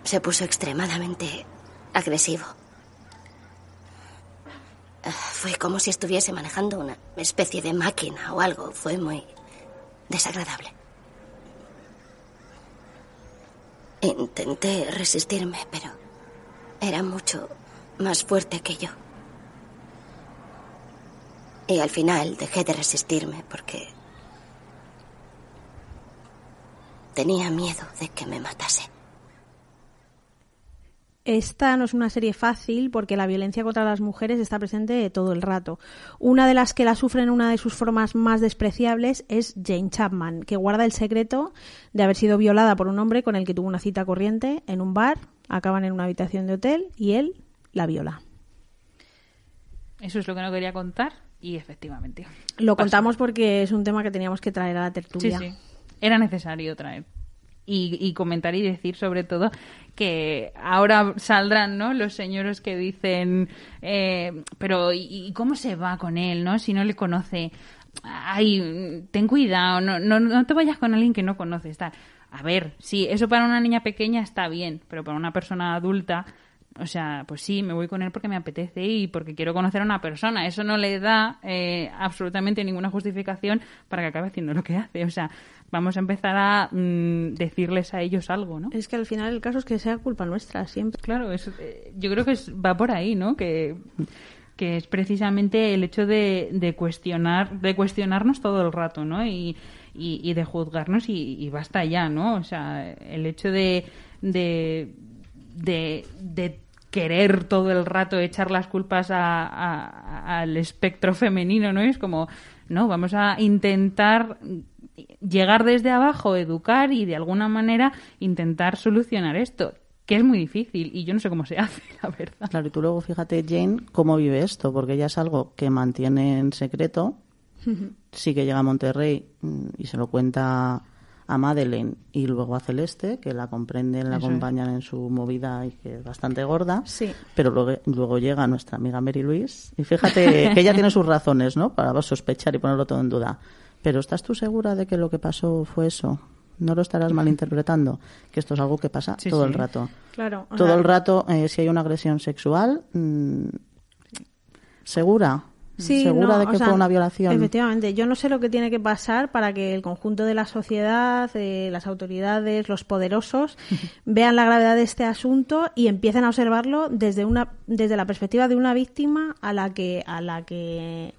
se puso extremadamente agresivo. Eh, fue como si estuviese manejando una especie de máquina o algo. Fue muy desagradable. Intenté resistirme, pero era mucho más fuerte que yo. Y al final dejé de resistirme porque tenía miedo de que me matase.
Esta no es una serie fácil porque la violencia contra las mujeres está presente todo el rato. Una de las que la sufre en una de sus formas más despreciables es Jane Chapman, que guarda el secreto de haber sido violada por un hombre con el que tuvo una cita corriente en un bar, acaban en una habitación de hotel y él la viola.
Eso es lo que no quería contar y efectivamente. Lo contamos
porque es un tema que teníamos que traer a la tertulia. Sí, sí.
Era necesario traer y, comentar y decir sobre todo que ahora saldrán no los señores que dicen eh, pero ¿y, cómo se va con él no si no le conoce ay ten cuidado no, no, no te vayas con alguien que no conoces a ver sí eso para una niña pequeña está bien pero para una persona adulta o sea, pues sí, me voy con él porque me apetece y porque quiero conocer a una persona. Eso no le da eh, absolutamente ninguna justificación para que acabe haciendo lo que hace. O sea, vamos a empezar a mm, decirles a ellos
algo, ¿no? Es que al final el caso es que sea culpa nuestra siempre. Claro, eh,
yo creo que es, va por ahí, ¿no? Que es precisamente el hecho de, cuestionar de cuestionarnos todo el rato no y, y, de juzgarnos y, basta ya no o sea el hecho de, de querer todo el rato echar las culpas al espectro femenino, ¿no? Es como, no, vamos a intentar llegar desde abajo, educar y de alguna manera intentar solucionar esto que es muy difícil y yo no sé cómo se hace, la
verdad. Claro, y tú luego fíjate, Jane, cómo vive esto, porque ya es algo que mantiene en secreto, sí que llega a Monterrey mm, y se lo cuenta a Madeleine y luego a Celeste, que la comprenden, la acompañan en su movida y que es bastante gorda. Pero luego, luego llega nuestra amiga Mary Louise y fíjate que ella tiene sus razones, ¿no? Para sospechar y ponerlo todo en duda. Pero ¿estás tú segura de que lo que pasó fue eso? no lo estarás malinterpretando, que esto es algo que pasa todo el rato. Claro. Todo el rato, eh, si hay una agresión sexual, mm, segura. Mm. sí, segura de que fue una violación.
Efectivamente, yo no sé lo que tiene que pasar para que el conjunto de la sociedad, eh, las autoridades, los poderosos vean la gravedad de este asunto y empiecen a observarlo desde una desde la perspectiva de una víctima a la que a la que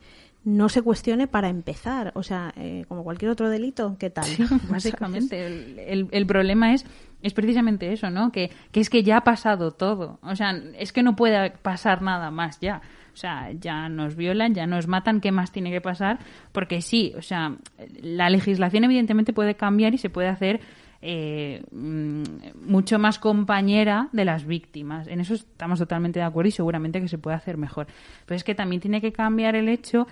no se cuestione para empezar, o sea, eh, como cualquier otro delito, ¿qué tal? básicamente, el, problema es
es precisamente eso, ¿no? Que, que es que ya ha pasado todo. O sea, es que no puede pasar nada más ya. O sea, ya nos violan, ya nos matan, ¿qué más tiene que pasar? Porque sí, o sea, la legislación evidentemente puede cambiar y se puede hacer eh, mm, mucho más compañera de las víctimas. En eso estamos totalmente de acuerdo y seguramente que se puede hacer mejor. Pero es que también tiene que cambiar el hecho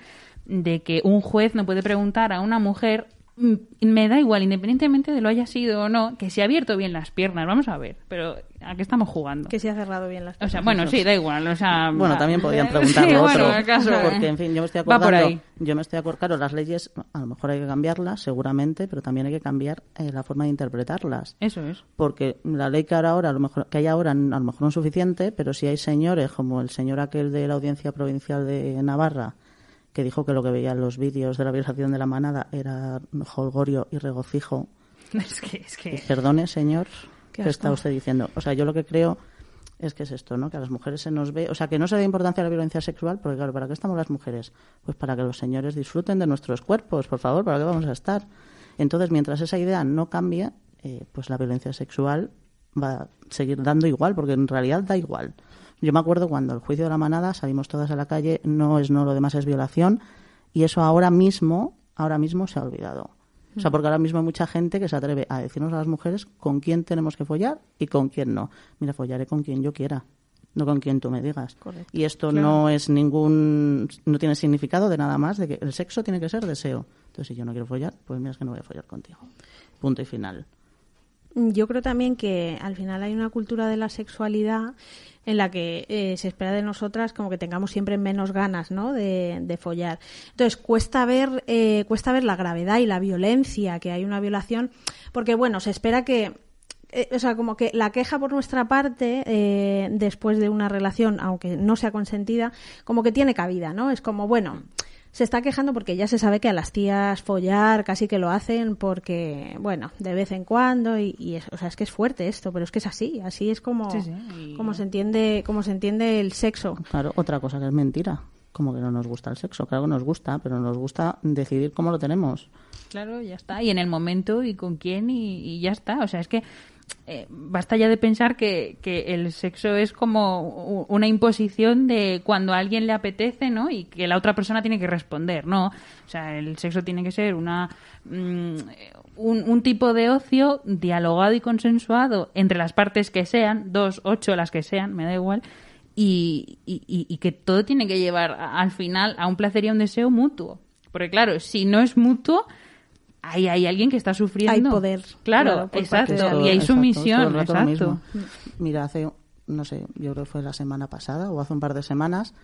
de que un juez no puede preguntar a una mujer Mm, me da igual, independientemente de lo haya sido o no, que se ha abierto bien las piernas, vamos a ver, pero ¿a qué estamos jugando? Que se ha cerrado bien las piernas. O sea, bueno, sí, da igual, o sea... Bueno, también podían preguntar otro, porque, en fin, yo me estoy acordando... por ahí.
Yo me estoy acordando, las leyes a lo mejor hay que cambiarlas, seguramente, pero también hay que cambiar eh, la forma de interpretarlas. Eso es. Porque la ley que, ahora, a lo mejor, que hay ahora a lo mejor no es suficiente, pero si hay señores como el señor aquel de la Audiencia Provincial de Navarra que dijo que lo que veía en los vídeos de la violación de la manada era holgorio y regocijo.
Es que,
perdone, señor, ¿qué está usted diciendo? O sea, yo lo que creo es que es esto, ¿no? Que a las mujeres se nos ve, o sea, que no se da importancia a la violencia sexual, porque claro, ¿para qué estamos las mujeres? Pues para que los señores disfruten de nuestros cuerpos, por favor, ¿para qué vamos a estar? Entonces, mientras esa idea no cambie, eh, pues la violencia sexual va a seguir dando igual, porque en realidad da igual. Yo me acuerdo cuando el juicio de la manada salimos todas a la calle, no es no, lo demás es violación, y eso ahora mismo, ahora mismo se ha olvidado. O sea, mm. porque ahora mismo hay mucha gente que se atreve a decirnos a las mujeres con quién tenemos que follar y con quién no. Mira, follaré con quien yo quiera, no con quien tú me digas. Y esto no es ningún, no tiene significado de nada más, de que el sexo tiene que ser deseo. Entonces, si yo no quiero follar, pues mira, es que no voy a follar contigo. Punto y final. Mm, yo creo
también que al final hay una cultura de la sexualidad en la que eh, se espera de nosotras como que tengamos siempre menos ganas ¿no? de, de follar. Entonces cuesta ver, eh, cuesta ver la gravedad y la violencia que hay una violación, porque bueno, se espera que eh, o sea, como que la queja por nuestra parte después de una relación, aunque no sea consentida, como que tiene cabida, ¿no? Es como, bueno, se está quejando porque ya se sabe que a las tías follar casi que lo hacen porque, bueno, de vez en cuando y, y o sea, es que es fuerte esto, pero es que es así, así es como, como se entiende, como se
entiende el sexo. Claro, otra cosa que es mentira como que no nos gusta el sexo. Claro que nos gusta, pero nos gusta decidir cómo lo tenemos.
Claro, ya está. Y en el momento y con quién y ya está. O sea, es que eh, basta ya de pensar que, el sexo es como una imposición de cuando a alguien le apetece, ¿no? Y que la otra persona tiene que responder, ¿no? O sea, el sexo tiene que ser una mm, un, tipo de ocio dialogado y consensuado entre las partes que sean, dos, ocho, las que sean, me da igual. Y, y que todo tiene que llevar al final a un placer y a un deseo mutuo. Porque claro, si no es mutuo, hay alguien que está sufriendo. Hay poder. Claro, exacto. y hay sumisión, exacto.
Mira, hace, no sé, yo creo que fue la semana pasada o hace un par de semanas,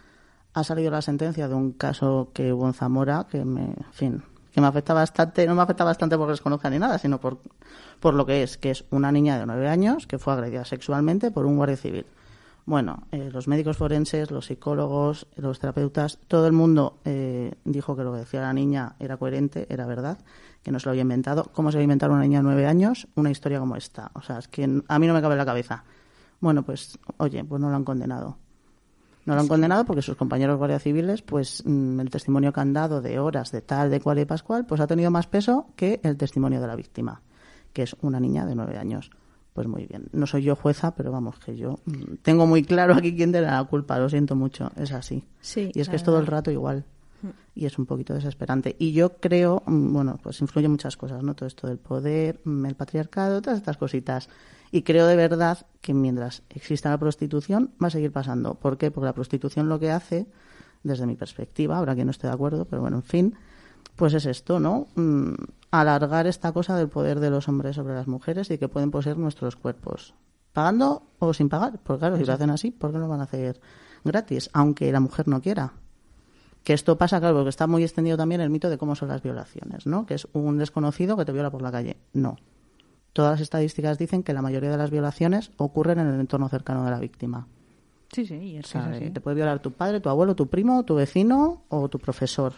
ha salido la sentencia de un caso que hubo en Zamora que me, fin, que me afecta bastante, no me afecta bastante porque desconozca ni nada, sino por, por lo que es, que es una niña de nueve años que fue agredida sexualmente por un guardia civil. Bueno, eh, los médicos forenses, los psicólogos, los terapeutas, todo el mundo eh, dijo que lo que decía la niña era coherente, era verdad, que no se lo había inventado. ¿Cómo se va a inventar una niña de nueve años una historia como esta? O sea, es que a mí no me cabe en la cabeza. Bueno, pues, oye, pues no lo han condenado. No lo han condenado porque sus compañeros guardias civiles, pues mm, el testimonio que han dado de horas, de tal, de cual y pascual, pues ha tenido más peso que el testimonio de la víctima, que es una niña de nueve años. Pues muy bien. No soy yo jueza, pero vamos, que yo mm, tengo muy claro aquí quién tiene la culpa, lo siento mucho, es así. Sí, y es que es todo el rato igual y es un poquito desesperante. Y yo creo, mm, bueno, pues influye muchas cosas, ¿no? Todo esto del poder, mm, el patriarcado, todas estas cositas. Y creo de verdad que mientras exista la prostitución va a seguir pasando. ¿Por qué? Porque la prostitución lo que hace, desde mi perspectiva, ahora que no estoy de acuerdo, pero bueno, en fin, pues es esto, ¿no? Mm, alargar esta cosa del poder de los hombres sobre las mujeres y que pueden poseer nuestros cuerpos. Pagando o sin pagar, porque claro, si lo hacen así, ¿por qué no lo van a hacer gratis? Aunque la mujer no quiera que esto pasa, claro, porque está muy extendido también el mito de cómo son las violaciones, ¿no? Que es un desconocido que te viola por la calle. No. Todas las estadísticas dicen que la mayoría de las violaciones ocurren en el entorno cercano de la víctima. Sí, sí, y Te puede violar tu padre, tu abuelo, tu primo, tu vecino o tu profesor.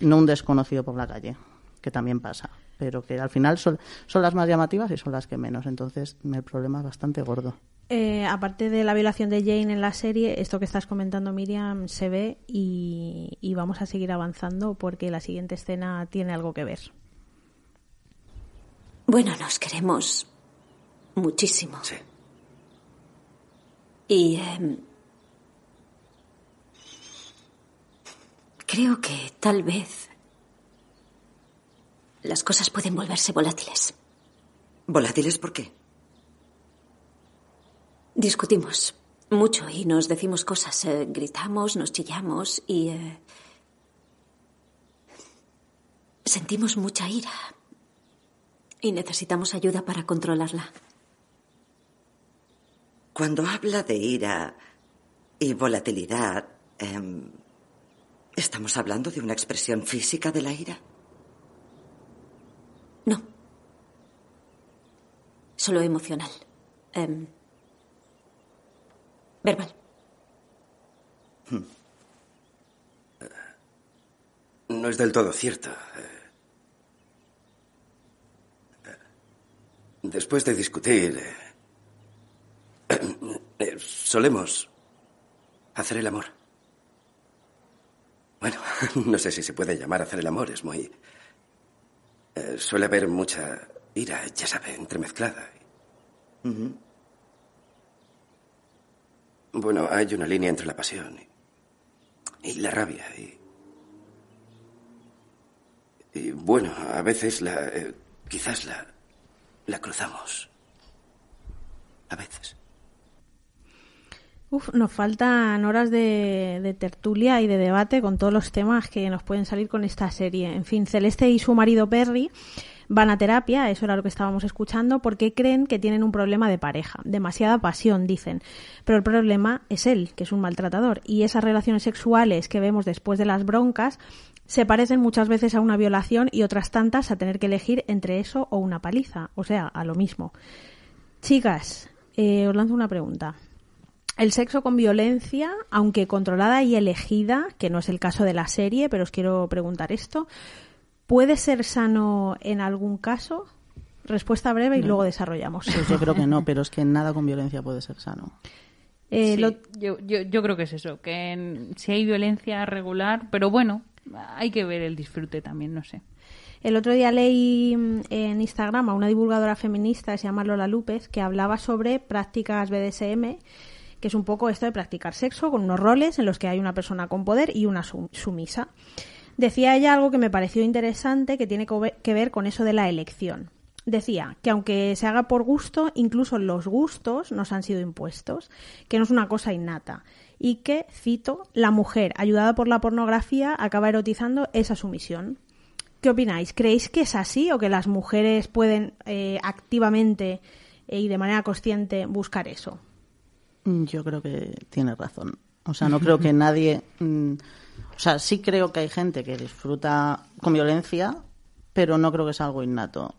No un desconocido por la calle, que también pasa pero que al final son, son, las más llamativas y son las que menos. Entonces, el problema es bastante gordo.
Eh, aparte de la violación de Jane en la serie, esto que estás comentando, Miriam, se ve y, y vamos a seguir avanzando porque la siguiente escena tiene algo que ver. Bueno, nos queremos muchísimo. Sí. Y em,
creo que tal vez las cosas pueden volverse volátiles. ¿Volátiles por qué? Discutimos mucho y nos decimos cosas. Eh, gritamos, nos chillamos y... Eh, sentimos mucha ira. Y necesitamos ayuda para controlarla. Cuando habla de ira y volatilidad, em, ¿estamos hablando de una expresión física de la ira? No. Solo emocional. Em, verbal.
Hmm. No es del todo cierto. Después de discutir, eh, solemos hacer el amor. Bueno, no sé si se puede llamar hacer el amor, es muy... Eh, suele haber mucha ira, ya sabe, entremezclada. Bueno, hay una línea entre la pasión y, la rabia. Y, bueno, a veces la, eh, quizás la, la cruzamos. A veces.
Uf, nos faltan horas de, de, tertulia y de debate con todos los temas que nos pueden salir con esta serie. En fin, Celeste y su marido Perry van a terapia, eso era lo que estábamos escuchando, porque creen que tienen un problema de pareja, demasiada pasión, dicen. Pero el problema es él, que es un maltratador, y esas relaciones sexuales que vemos después de las broncas se parecen muchas veces a una violación y otras tantas a tener que elegir entre eso o una paliza, o sea, a lo mismo. Chicas, eh, os lanzo una pregunta. El sexo con violencia, aunque controlada y elegida, que no es el caso de la serie, pero os quiero preguntar esto, ¿Puede ser sano en algún caso? Respuesta breve y luego desarrollamos. Pues yo creo que
no, pero es que nada con violencia puede ser sano.
Eh,
yo, creo que es eso, que si hay violencia regular, pero bueno, hay que ver el disfrute
también, no sé. El otro día leí mm, en Instagram a una divulgadora feminista se llama Lola López que hablaba sobre prácticas BDSM, que es un poco esto de practicar sexo con unos roles en los que hay una persona con poder y una sumisa. Decía ella algo que me pareció interesante que tiene que ver con eso de la elección. Decía que aunque se haga por gusto, incluso los gustos nos han sido impuestos, que no es una cosa innata, y que, cito, la mujer, ayudada por la pornografía, acaba erotizando esa sumisión. ¿Qué opináis? ¿Creéis que es así o que las mujeres pueden eh, activamente y de manera consciente buscar eso?
Yo creo que tiene razón. O sea, no creo que nadie... Mm, o sea, sí creo que hay gente que disfruta con violencia, pero no creo que es algo innato.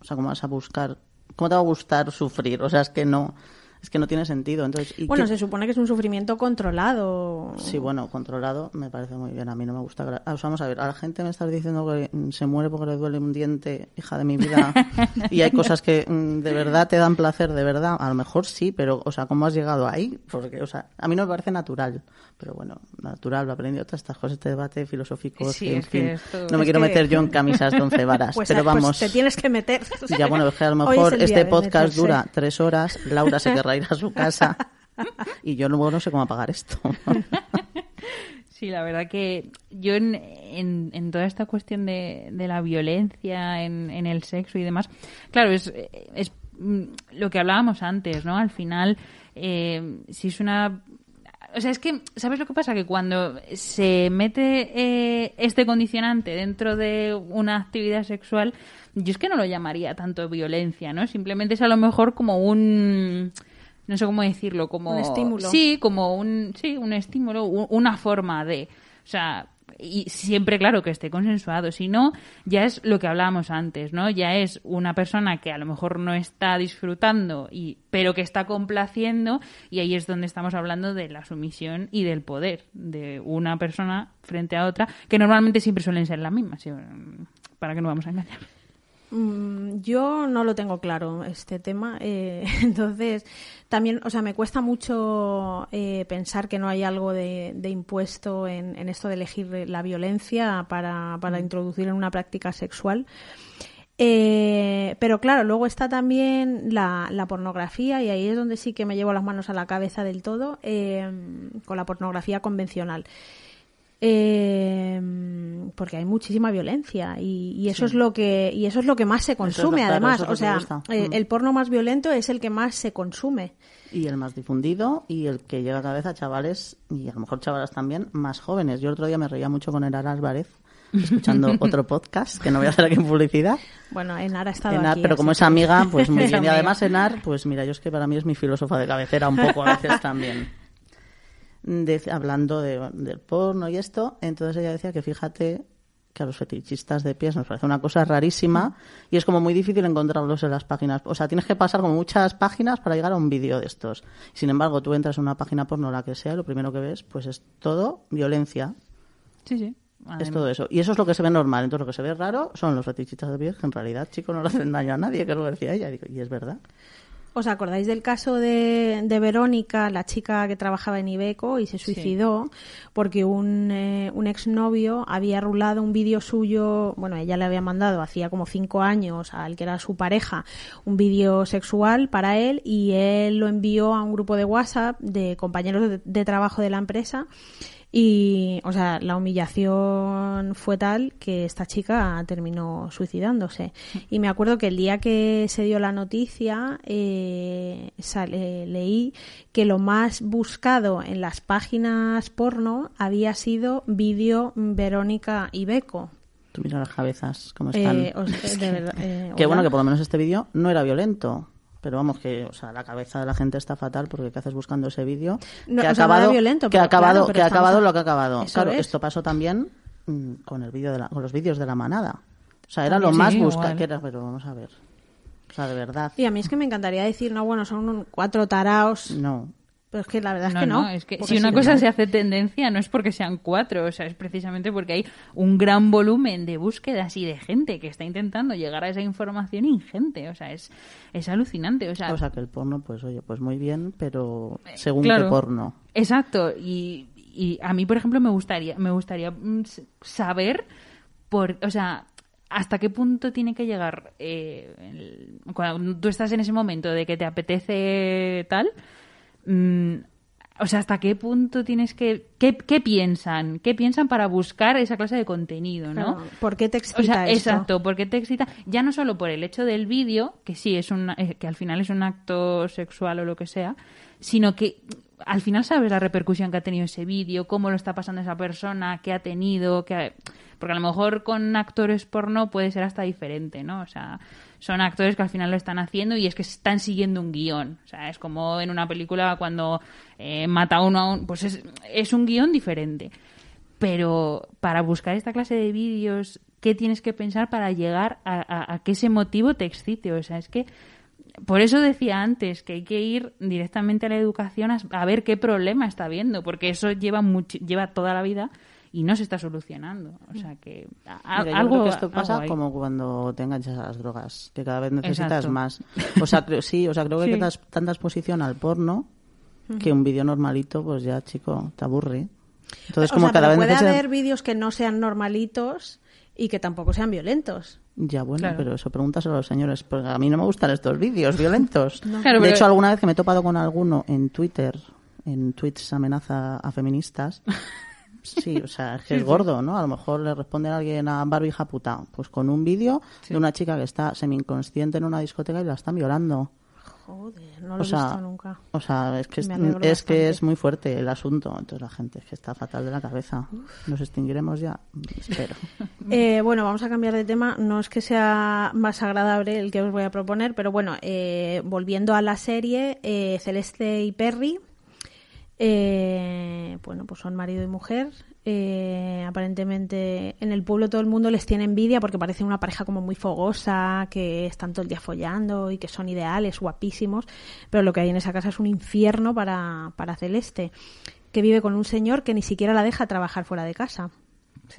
O sea, ¿cómo vas a buscar? ¿Cómo te va a gustar sufrir? O sea, es que no es que no tiene sentido. Entonces, bueno, se
supone que es un sufrimiento
controlado. Sí, bueno, controlado me parece muy bien. A mí no me gusta. Ah, pues vamos a ver, a la gente me está diciendo que se muere porque le duele un diente, hija de mi vida. y hay cosas que mm, de verdad te dan placer, de verdad. A lo mejor sí, pero, o sea, ¿cómo has llegado ahí? Porque, o sea, a mí no me parece natural. Pero bueno, natural, lo aprendido todas estas cosas, este debate filosófico. en fin, no me quiero meter yo en camisas de once varas. Pues, pero pues, vamos. te tienes que meter. ya bueno, es que a lo mejor este podcast dura tres horas, Laura se a ir a su casa. y yo luego no sé cómo apagar esto.
Sí, la verdad que yo en, en, toda esta cuestión de, la violencia, en, el sexo y demás, claro, es, lo que hablábamos antes, ¿no? Al final, eh, si es una... O sea, es que, ¿sabes lo que pasa? Que cuando se mete eh, este condicionante dentro de una actividad sexual, yo es que no lo llamaría tanto violencia, ¿no? Simplemente es a lo mejor como un no sé cómo decirlo, como un estímulo. Sí, como un un estímulo, una forma de, o sea, y siempre claro que esté consensuado, si no ya es lo que hablábamos antes, ¿no? Ya es una persona que a lo mejor no está disfrutando y pero que está complaciendo y ahí es donde estamos hablando de la sumisión y del poder de una persona frente a otra, que normalmente siempre suelen ser las mismas, para que no vamos a engañar.
Mm, yo no lo tengo claro este tema, eh, entonces también, o sea, me cuesta mucho eh, pensar que no hay algo de, impuesto en, en, esto de elegir la violencia para, para mm. introducir en una práctica sexual. Eh, pero claro, luego está también la, la, pornografía y ahí es donde sí que me llevo las manos a la cabeza del todo con la pornografía convencional. Em, porque hay muchísima violencia y, eso es lo que y eso es lo que más se consume además o sea eh, mm. el porno más violento es el que más se consume
y el más difundido y el que llega cada vez a chavales y a lo mejor chavalas también más jóvenes yo el otro día me reía mucho con el Álvarez escuchando otro podcast que no voy a hacer aquí en publicidad
bueno Enar ha estado pero como es amiga pues muy bien y además Enar
pues mira yo es que para mí es mi filósofa de cabecera un poco a veces también de, hablando del porno y esto, entonces ella decía que fíjate que a los fetichistas de pies nos parece una cosa rarísima y es como muy difícil encontrarlos en las páginas. O sea, tienes que pasar como muchas páginas para llegar a un vídeo de estos. Sin embargo, tú entras en una página porno, la que sea, lo primero que ves, pues es todo violencia. Sí, sí. Es todo eso. Y eso es lo que se ve normal. Entonces, lo que se ve raro son los fetichistas de pies, que en realidad, chicos, no le hacen daño a nadie, que lo decía ella. Y es verdad.
¿Os acordáis del caso de, Verónica, la chica que trabajaba en Ibeco y se suicidó porque un, eh, un exnovio había rulado un vídeo suyo, bueno, ella le había mandado hacía como cinco años al que era su pareja un vídeo sexual para él y él lo envió a un grupo de WhatsApp de compañeros de trabajo de la empresa y, o sea, la humillación fue tal que esta chica terminó suicidándose. Y me acuerdo que el día que se dio la noticia, eh, sale, leí que lo más buscado en las páginas porno había sido vídeo Verónica Ibeco.
Tú mira las cabezas, cómo eh, están.
Qué eh, bueno que
por lo menos este vídeo no era violento pero vamos que o sea la cabeza de la gente está fatal porque qué haces buscando ese vídeo que, acabado, que ha acabado que ha acabado lo que ha acabado claro esto pasó también mm, con el vídeo con los vídeos de la manada o sea era lo más busca que era pero vamos a ver o sea de verdad y a mí es que me
encantaría decir no bueno son cuatro taraos no pero es que la verdad es que no. es que si una cosa se
hace tendencia no es porque sean cuatro, o sea, es precisamente porque hay un gran volumen de búsquedas y de gente que está intentando llegar a esa información ingente, o sea, es, es alucinante. O sea,
que el porno, pues oye, pues muy bien, pero eh, según el porno.
Exacto, y, y a mí, por ejemplo, me gustaría, me gustaría mm, saber, por, o sea, ¿Hasta qué punto tiene que llegar eh, cuando tú estás en ese momento de que te apetece tal? Mm, o sea, ¿hasta qué punto tienes que... ¿Qué, piensan? ¿Qué piensan para buscar esa clase de contenido, no? ¿Por qué te
excita Exacto,
¿por qué te excita? Ya no solo por el hecho del vídeo, que sí, es un eh, que al final es un acto sexual o lo que sea, sino que al final sabes la repercusión que ha tenido ese vídeo, cómo lo está pasando esa persona, qué ha tenido, porque a lo mejor con actores porno puede ser hasta diferente, ¿no? O sea, son actores que al final lo están haciendo y es que están siguiendo un guión. O sea, es como en una película cuando eh, mata uno a un... Pues es, un guión diferente. Pero para buscar esta clase de vídeos, ¿qué tienes que pensar para llegar a, que ese motivo te excite? O sea, es que por eso decía antes que hay que ir directamente a la educación a, ver qué problema está habiendo, porque eso lleva lleva toda la vida y no se está solucionando. O sea que algo. que esto pasa
como cuando te enganchas a las drogas, que cada vez necesitas más. O sea, creo, sí, o sea, creo que, hay tanta exposición al porno que un vídeo normalito, pues ya, chico, te aburre. Entonces, como cada vez. Puede haber
vídeos que no sean normalitos y que tampoco sean violentos.
Ya, bueno, pero eso preguntas a los señores, porque a mí no me gustan estos vídeos violentos. de hecho, alguna vez que me he topado con alguno en Twitter, en tweets amenaza a feministas, Sí, o sea, es que es gordo, ¿no? A lo mejor le responde a alguien a Barbie Japuta, pues con un vídeo de una chica que está semi-inconsciente en una discoteca y la están violando.
Joder, no lo he visto nunca.
O sea, es que es, muy fuerte el asunto. Entonces la gente que está fatal de la cabeza. Nos extinguiremos ya, espero.
Eh, bueno, vamos a cambiar de tema. No es que sea más agradable el que os voy a proponer, pero bueno, eh, volviendo a la serie, eh, Celeste y Perry eh, bueno, pues son marido y mujer. Eh, aparentemente en el pueblo todo el mundo les tiene envidia porque parecen una pareja como muy fogosa, que están todo el día follando y que son ideales, guapísimos, pero lo que hay en esa casa es un infierno para, para Celeste, que vive con un señor que ni siquiera la deja trabajar fuera de casa.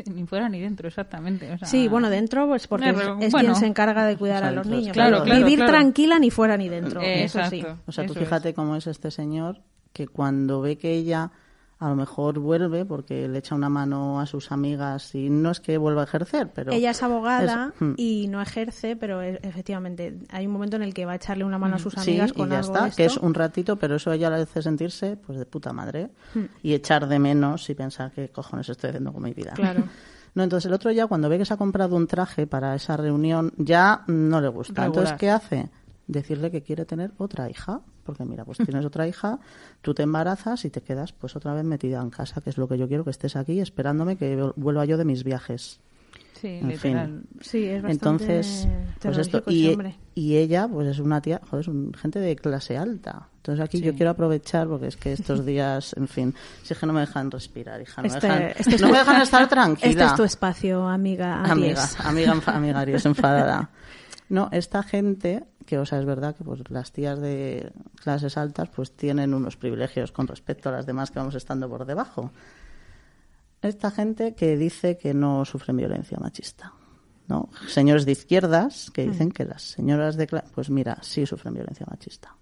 ni fuera ni dentro, exactamente. sí,
bueno, dentro, pues porque eh, es, quien se encarga de cuidar a los niños. Claro, Vivir tranquila ni fuera ni dentro. Eh, eso sí. O sea, tú
fíjate cómo es este señor que cuando ve que ella a lo mejor vuelve porque le echa una mano a sus amigas y no es que vuelva a ejercer, pero... Ella es abogada hmm.
y no ejerce, pero e, efectivamente hay un momento en el que va a echarle una mano a hmm. sus amigas y ya está, que es
un ratito, pero eso ella le hace sentirse pues de puta madre hmm. y echar de menos y pensar que cojones estoy haciendo con mi vida. Claro. No, entonces el otro ya cuando ve que se ha comprado un traje para esa reunión ya no le gusta. Entonces, ¿qué hace? Decirle que quiere tener otra hija porque mira, pues tienes otra hija, tú te embarazas y te quedas pues otra vez metida en casa, que es lo que yo quiero que estés aquí esperándome que vuelva yo de mis viajes. Sí, en fin. sí es bastante Entonces, pues esto. Y, e-, y, ella, pues es una tía, joder, gente de clase alta. Entonces aquí yo quiero aprovechar porque es que estos días, en fin, si que no me dejan respirar, hija, no, me, este, este dejan, estar tranquila. Este es tu
espacio, amiga. Amiga, amiga, amiga
Aries, enfadada. No, esta gente que, sea, es verdad que pues las tías de clases altas pues tienen unos privilegios con respecto a las demás que vamos estando por debajo. Esta gente que dice que no sufren violencia machista. ¿no? Señores de izquierdas que dicen mm. que las señoras de clase, pues mira, sí sufren violencia machista.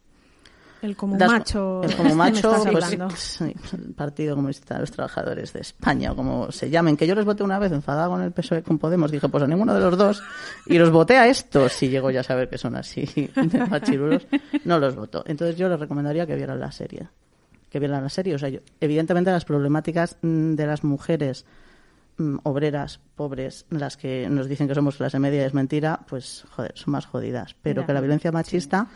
El como macho. El como macho, pues,
pues el Partido Comunista de los Trabajadores de España, o como se llamen, que yo les voté una vez enfadado con el PSOE, con Podemos, dije, pues a ninguno de los dos, y los voté a estos, si llego ya a saber que son así, de no los voto. Entonces yo les recomendaría que vieran la serie, que vieran la serie. O sea, evidentemente las problemáticas mm, de las mujeres mm, obreras, pobres, las que nos dicen que somos clase media es mentira, pues joder, son más jodidas. Pero que la violencia machista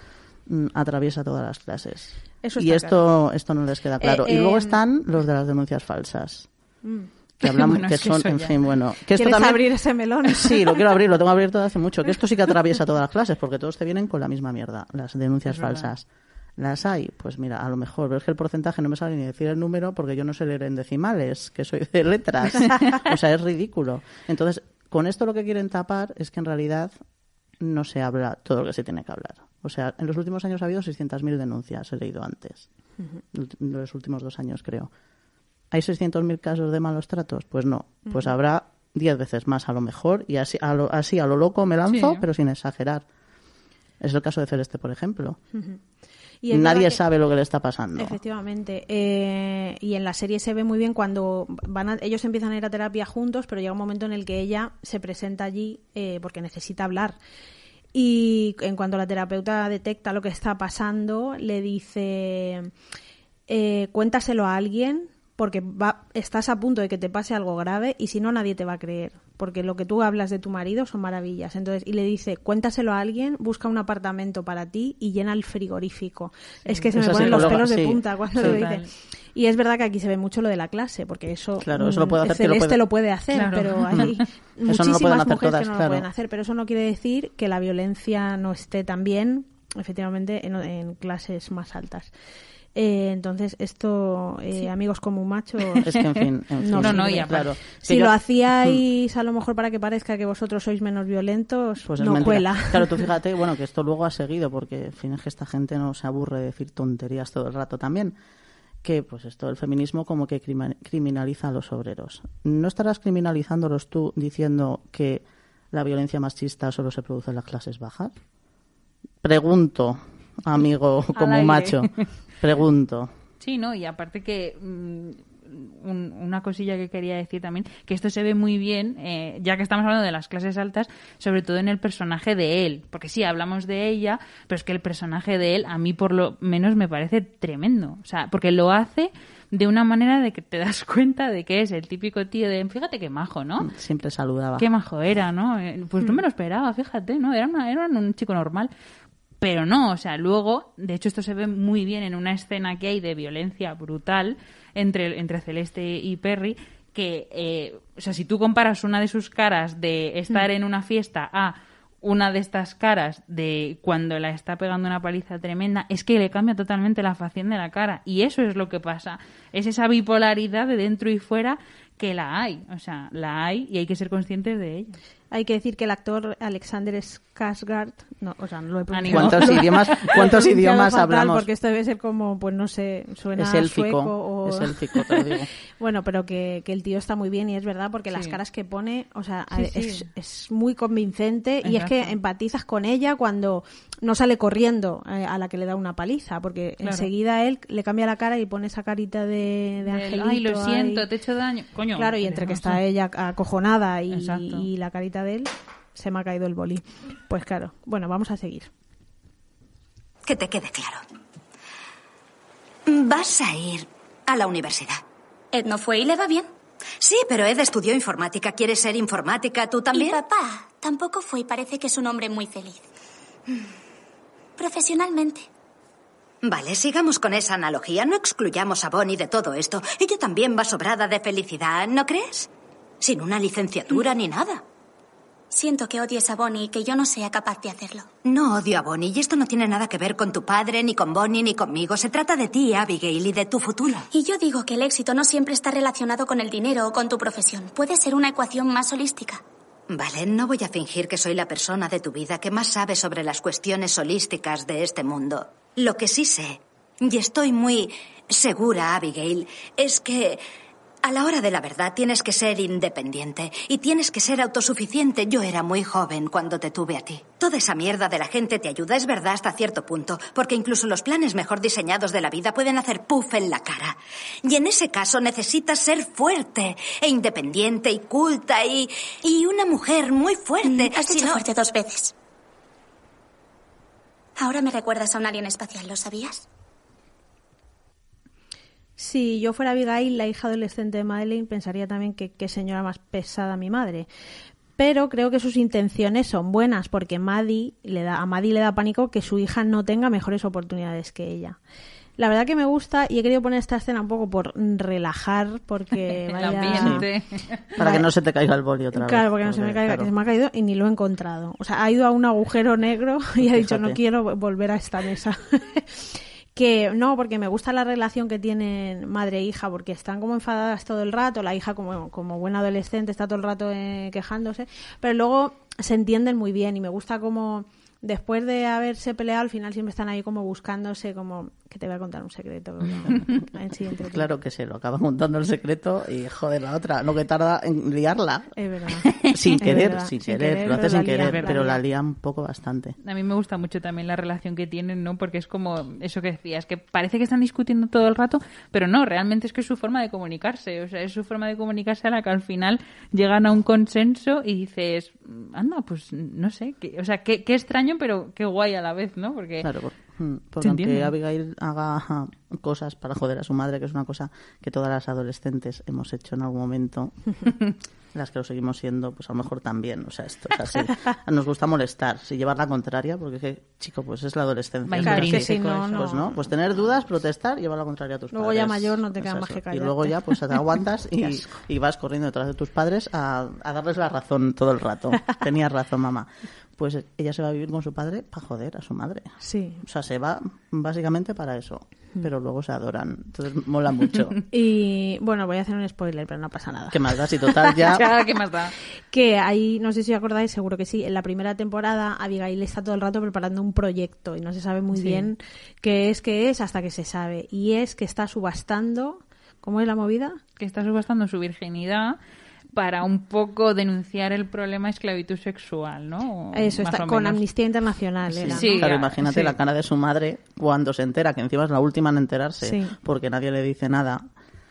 Mm, atraviesa todas las clases. Eso y esto, esto no les queda claro. Eh, y luego eh, están mm. los de las denuncias falsas. Mm. que hablamos que son, en fin, bueno, que abrir
ese melón? Sí, lo
quiero abrir, lo tengo abierto hace mucho, que esto sí que atraviesa todas las clases, porque todos te vienen con la misma mierda, las denuncias falsas. ¿Las hay? Pues mira, a lo mejor, ves que el porcentaje no me sale ni decir el número porque yo no sé leer en decimales, que soy de letras. o sea, es ridículo. Entonces, con esto lo que quieren tapar es que en realidad no se habla todo lo que se tiene que hablar. O sea, en los últimos años ha habido 600.000 denuncias, he leído antes, en los últimos dos años creo. ¿Hay 600.000 casos de malos tratos? Pues no, pues habrá 10 veces más a lo mejor y así a lo, así, a lo loco me lanzo, pero sin exagerar. Es el caso de Celeste, por ejemplo. Nadie sabe lo que le está pasando.
Efectivamente. Eh, y en la serie se ve muy bien cuando van ellos empiezan a ir a terapia juntos, pero llega un momento en el que ella se presenta allí eh, porque necesita hablar. Y en cuanto la terapeuta detecta lo que está pasando, le dice, eh, cuéntaselo a alguien porque estás a punto de que te pase algo grave y si no nadie te va a creer porque lo que tú hablas de tu marido son maravillas. Entonces, y le dice, cuéntaselo a alguien, busca un apartamento para ti y llena el frigorífico. es que se me ponen los pelos de punta cuando lo dice Y es verdad que aquí se ve mucho lo de la clase, porque eso,
claro, eso lo mm, puede hacer, Celeste lo
puede, hacer, pero hay muchísimas mujeres que no lo pueden hacer. Pero eso no quiere decir que la violencia no esté también, efectivamente, en clases más altas. Eh, entonces, esto, eh, amigos como un macho. Es que, en fin. no, no, ya, claro. Si lo hacíais a lo mejor para que parezca que vosotros sois menos violentos, pues no cuela. Claro, tú
fíjate, bueno, que esto luego ha seguido, porque en fin es que esta gente no se aburre de decir tonterías todo el rato también que pues esto el feminismo como que criminaliza a los obreros. No estarás criminalizándolos tú diciendo que la violencia machista solo se produce en las clases bajas? Pregunto, amigo como un macho. Pregunto.
Sí, ¿no? Y aparte que... Mm, una cosilla que quería decir también, que esto se ve muy bien, eh, ya que estamos hablando de las clases altas, sobre todo en el personaje de él, porque sí, hablamos de ella, pero es que el personaje de él a mí por lo menos me parece tremendo, o sea, porque lo hace de una manera de que te das cuenta de que es el típico tío de, fíjate qué majo, ¿no?
Siempre saludaba. Qué
majo era, ¿no? Eh, pues no me lo esperaba, fíjate, ¿no? Era, era un chico normal. Pero no, o sea, luego, de hecho esto se ve muy bien en una escena que hay de violencia brutal entre, entre Celeste y Perry, que, eh, o sea, si tú comparas una de sus caras de estar mm. en una fiesta a una de estas caras de cuando la está pegando una paliza tremenda, es que le cambia totalmente la facción de la cara. Y eso es lo que pasa. Es esa bipolaridad de dentro y fuera que la hay. O sea, la hay y hay que ser conscientes de ella. Hay que
decir que el actor Alexander Skarsgård, no, o sea, no lo he pronunciado. ¿Cuántos idiomas, cuántos idiomas hablamos? Porque esto debe ser como, pues no sé, suena sueco o... bueno, pero que, el tío está muy bien y es verdad porque las caras que pone, o sea, es, muy convincente y es que empatizas con ella cuando no sale corriendo eh, a la que le da una paliza porque enseguida él le cambia la cara y pone esa carita de, de angelito. Ay, lo siento,
te he hecho daño. Claro, y entre que está ella
acojonada y la carita de él se me ha caído el bolí. Pues claro, bueno, vamos a seguir. Que te quede claro. Vas a ir a la universidad.
Ed eh, no fue y le va bien. Sí, pero Ed estudió informática. ¿Quieres ser informática tú también? Mi papá tampoco fue y parece que es un hombre muy feliz. Mm. Profesionalmente. Vale, sigamos con esa analogía. No excluyamos a Bonnie de todo esto. Ella también va sobrada de felicidad, ¿no crees? Sin una licenciatura mm. ni nada. Siento que odies a Bonnie y que yo no sea capaz de hacerlo. No odio a Bonnie y esto no tiene nada que ver con tu padre, ni con Bonnie, ni conmigo. Se trata de ti, Abigail, y de tu futuro. Y yo digo que el éxito no siempre está relacionado con el dinero o con tu profesión. Puede ser una ecuación más holística. Vale, no voy a fingir que soy la persona de tu vida que más sabe sobre las cuestiones holísticas de este mundo. Lo que sí sé, y estoy muy segura, Abigail, es que a la hora de la verdad tienes que ser independiente y tienes que ser autosuficiente. Yo era muy joven cuando te tuve a ti. Toda esa mierda de la gente te ayuda, es verdad, hasta cierto punto, porque incluso los planes mejor diseñados de la vida pueden hacer puff en la cara. Y en ese caso necesitas ser fuerte e independiente y culta y, y una mujer muy fuerte. Mm, has sido fuerte dos veces. Ahora me recuerdas a un alien
espacial, ¿lo sabías? Si yo fuera Abigail, la hija adolescente de Madeleine, pensaría también que señora más pesada mi madre. Pero creo que sus intenciones son buenas porque Maddie le da, a Maddie le da pánico que su hija no tenga mejores oportunidades que ella. La verdad que me gusta y he querido poner esta escena un poco por relajar, porque vaya... Para que no se te caiga
el boli otra vez. Claro, porque no se me caiga, que se me
ha caído y ni lo he encontrado. O sea, ha ido a un agujero negro y ha pues dicho no quiero volver a esta mesa. que no, porque me gusta la relación que tienen madre e hija, porque están como enfadadas todo el rato, la hija como, como buena adolescente está todo el rato eh, quejándose, pero luego se entienden muy bien y me gusta como después de haberse peleado al final siempre están ahí como buscándose, como que te voy a contar un secreto.
claro que se lo acaba contando el secreto y joder la otra, lo que tarda en liarla. Es verdad. Sin querer, Sin, querer, lo hace sin querer, pero la lía un poco bastante.
A mí me gusta mucho también la relación que tienen, ¿no? Porque es como eso que decías, que parece que están discutiendo todo el rato, pero no, realmente es que es su forma de comunicarse, o sea, es su forma de comunicarse a la que al final llegan a un consenso y dices, mm, anda,
pues no sé,
que, o sea, qué, extraño, pero qué guay a la vez, ¿no? Porque
Hmm, porque aunque Abigail haga cosas para joder a su madre, que es una cosa que todas las adolescentes hemos hecho en algún momento, las que lo seguimos siendo, pues a lo mejor también, o sea, esto Nos gusta molestar, si llevar la contraria, porque que, chico, pues es la adolescencia. Pues no, pues tener dudas, protestar, llevar la contraria a tus padres. Luego ya mayor no te pues queda más que Y luego ya pues te aguantas y, vas corriendo detrás de tus padres a darles la razón todo el rato. Tenías razón, mamá pues ella se va a vivir con su padre para joder a su madre. Sí. O sea, se va básicamente para eso. Mm. Pero luego se adoran. Entonces mola mucho.
y bueno, voy a hacer un spoiler, pero no pasa nada. ¿Qué más da? Si total ya. ¿Qué más da? Que ahí, no sé si os acordáis, seguro que sí. En la primera temporada, Abigail está todo el rato preparando un proyecto y no se sabe muy bien qué es, qué es, hasta que se sabe. Y es que está subastando. ¿Cómo es la movida?
Que está subastando su virginidad para un poco denunciar el problema de esclavitud
sexual, ¿no? Eso está con Amnistía Internacional. sí, claro, imagínate la
cara de su madre cuando se entera, que encima es la última en enterarse, porque nadie le dice nada.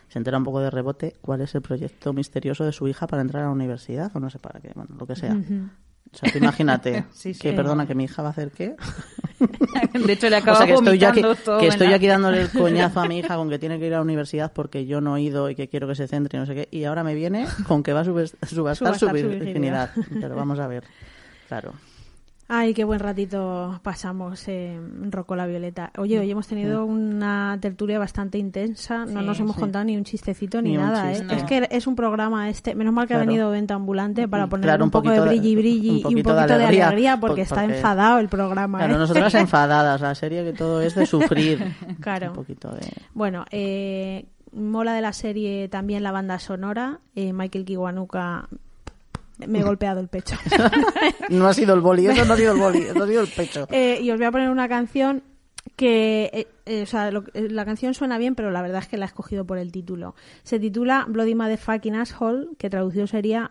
Se entera un poco de rebote cuál es el proyecto misterioso de su hija para entrar a la universidad o no sé para qué, bueno, lo que sea imagínate que, perdona, que mi hija va a hacer qué.
De hecho,
le acabo de
sea, que estoy aquí, dándole el coñazo a mi hija con que tiene que ir a la universidad porque yo no he ido y que quiero que se centre y no sé qué. Y ahora me viene con que va a subastar su virginidad. Pero vamos a ver. Claro. Ay,
qué buen ratito pasamos en la Violeta. Oye, hoy hemos tenido mm. una tertulia bastante intensa, no nos hemos contado ni un chistecito ni, nada. ¿eh? Es que es un programa este, menos mal que ha venido Venta Ambulante para mm. poner un, poco de brilli brilli y un poquito de alegría, porque, está enfadado el programa. Claro, ¿eh? nosotras
enfadadas, la serie que todo es de sufrir. Claro. Un poquito de...
Bueno, eh, mola de la serie también la banda sonora. Eh, Michael Kiwanuka me he golpeado el pecho.
no ha sido el boli, eso no ha sido el boli, eso ha sido el pecho.
Eh, y os voy a poner una canción que eh, eh, o sea, la canción suena bien, pero la verdad es que la he escogido por el título. Se titula Bloody Motherfucking Asshole, que traducido sería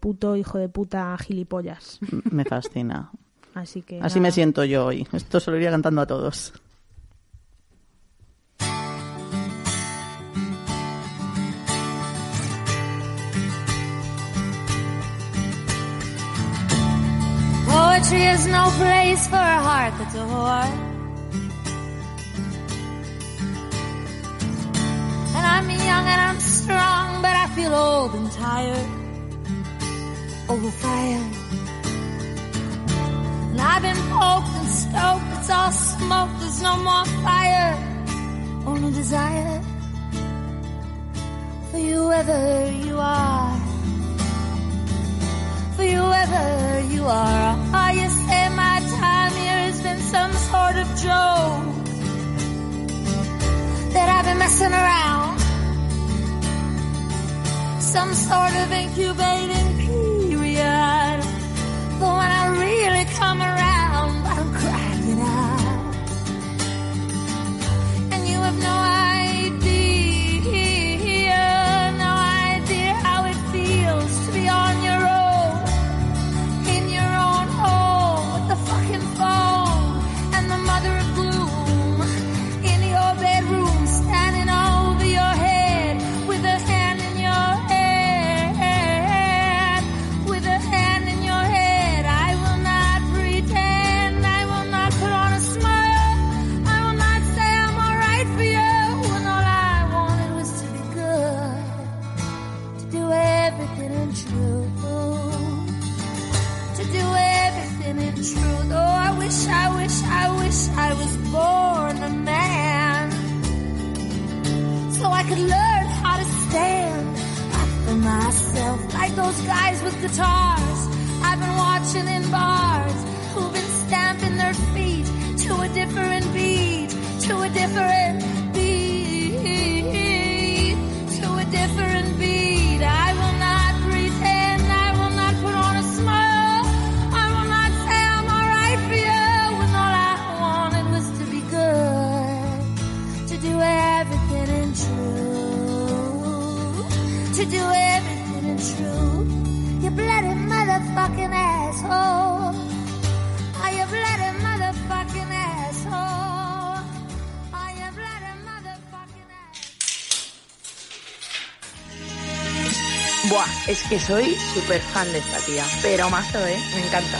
puto hijo de puta gilipollas.
Me fascina. Así que Así me siento yo hoy. Esto se lo iría cantando a todos.
Poetry is no place for a heart that's a whore. And I'm young and I'm strong, but I feel old and tired. Overfired. And I've been poked and stoked, it's all smoke, there's no more fire. Only desire for you, whether you are for you ever you are. I you say my time here has been some sort of joke that I've been messing around, some sort of incubating period. But when I really come around, I'm cracking out, and you have no idea.
que soy súper fan de esta tía. Pero mazo, ¿eh? Me
encanta.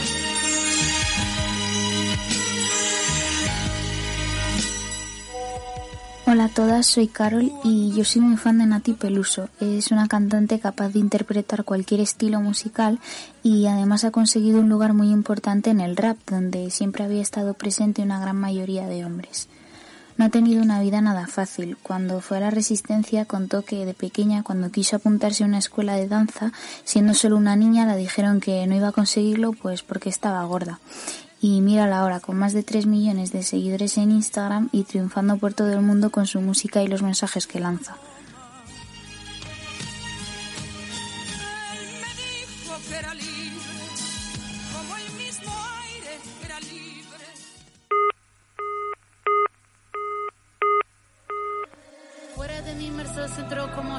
Hola a todas, soy Carol y yo soy muy fan de Nati Peluso. Es una cantante capaz de interpretar cualquier estilo musical y además ha conseguido un lugar muy importante en el rap, donde siempre había estado presente una gran mayoría de hombres. No ha tenido una vida nada fácil. Cuando fue a la Resistencia contó que de pequeña, cuando quiso apuntarse a una escuela de danza, siendo solo una niña, la dijeron que no iba a conseguirlo pues porque estaba gorda. Y mírala ahora, con más de tres millones de seguidores en Instagram y triunfando por todo el mundo con su música y los mensajes que lanza.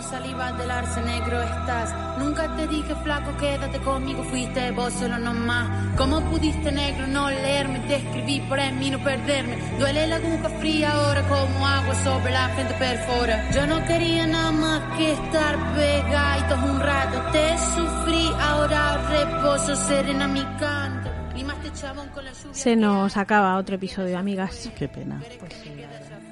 saliva del
arce negro estás. Nunca te dije flaco, quédate conmigo, fuiste vos solo nomás. ¿Cómo pudiste negro no leerme? Te escribí en mí no perderme. Duele la aguja
fría ahora como agua sobre la frente perfora. Yo no quería nada más que estar pegadito un rato. Te sufrí, ahora reposo, serena mi canto. Se
nos acaba otro episodio, amigas. Qué pena.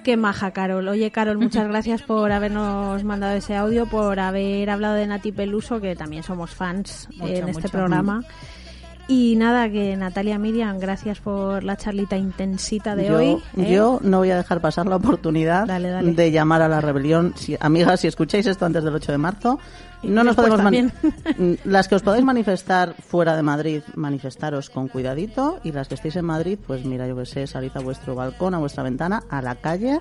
Qué maja, Carol. Oye, Carol, muchas gracias por habernos mandado ese audio, por haber hablado de Nati Peluso, que también somos fans eh, en este programa. Y nada, que Natalia Miriam, gracias por la charlita intensita de hoy. ¿eh? Yo
no voy a dejar pasar la oportunidad
de
llamar a la rebelión. Si, amigas, si escucháis esto antes del 8 de marzo, no nos pues podemos las que os podáis manifestar fuera de Madrid, manifestaros con cuidadito y las que estéis en Madrid, pues mira, yo que sé, salid a vuestro balcón, a vuestra ventana, a la calle,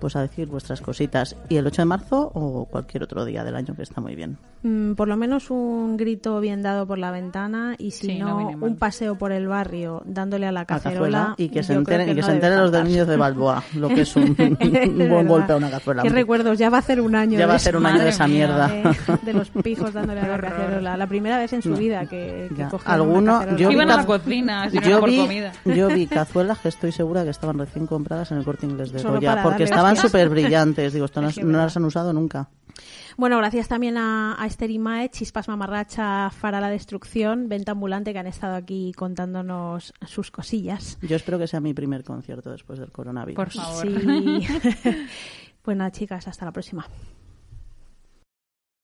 pues a decir vuestras cositas. Y el 8 de marzo o cualquier otro día del año que está muy bien.
Mm, por lo menos un grito bien dado por la ventana y si no, un paseo por el barrio dándole a la cazuela, y que se enteren, que se enteren
los niños de Balboa, lo que es un, buen golpe a una cazuela. Qué
recuerdos, ya va a ser un año. Ya va a ser un año de esa mierda. Eh, de, los pijos dándole a la cazuela La primera vez en su vida que, que una yo,
Iban a la cocina, vi, por comida. yo vi cazuelas que estoy segura que estaban recién compradas en el corte inglés de Goya, porque estaban estaban súper brillantes. Digo, no, las han usado nunca.
Bueno, gracias también a, a Esther Mae, Chispas Mamarracha, Fara la Destrucción, Venta Ambulante, que han estado aquí contándonos sus cosillas.
Yo espero que sea mi primer concierto después del coronavirus. Por favor. bueno,
pues chicas, hasta la próxima.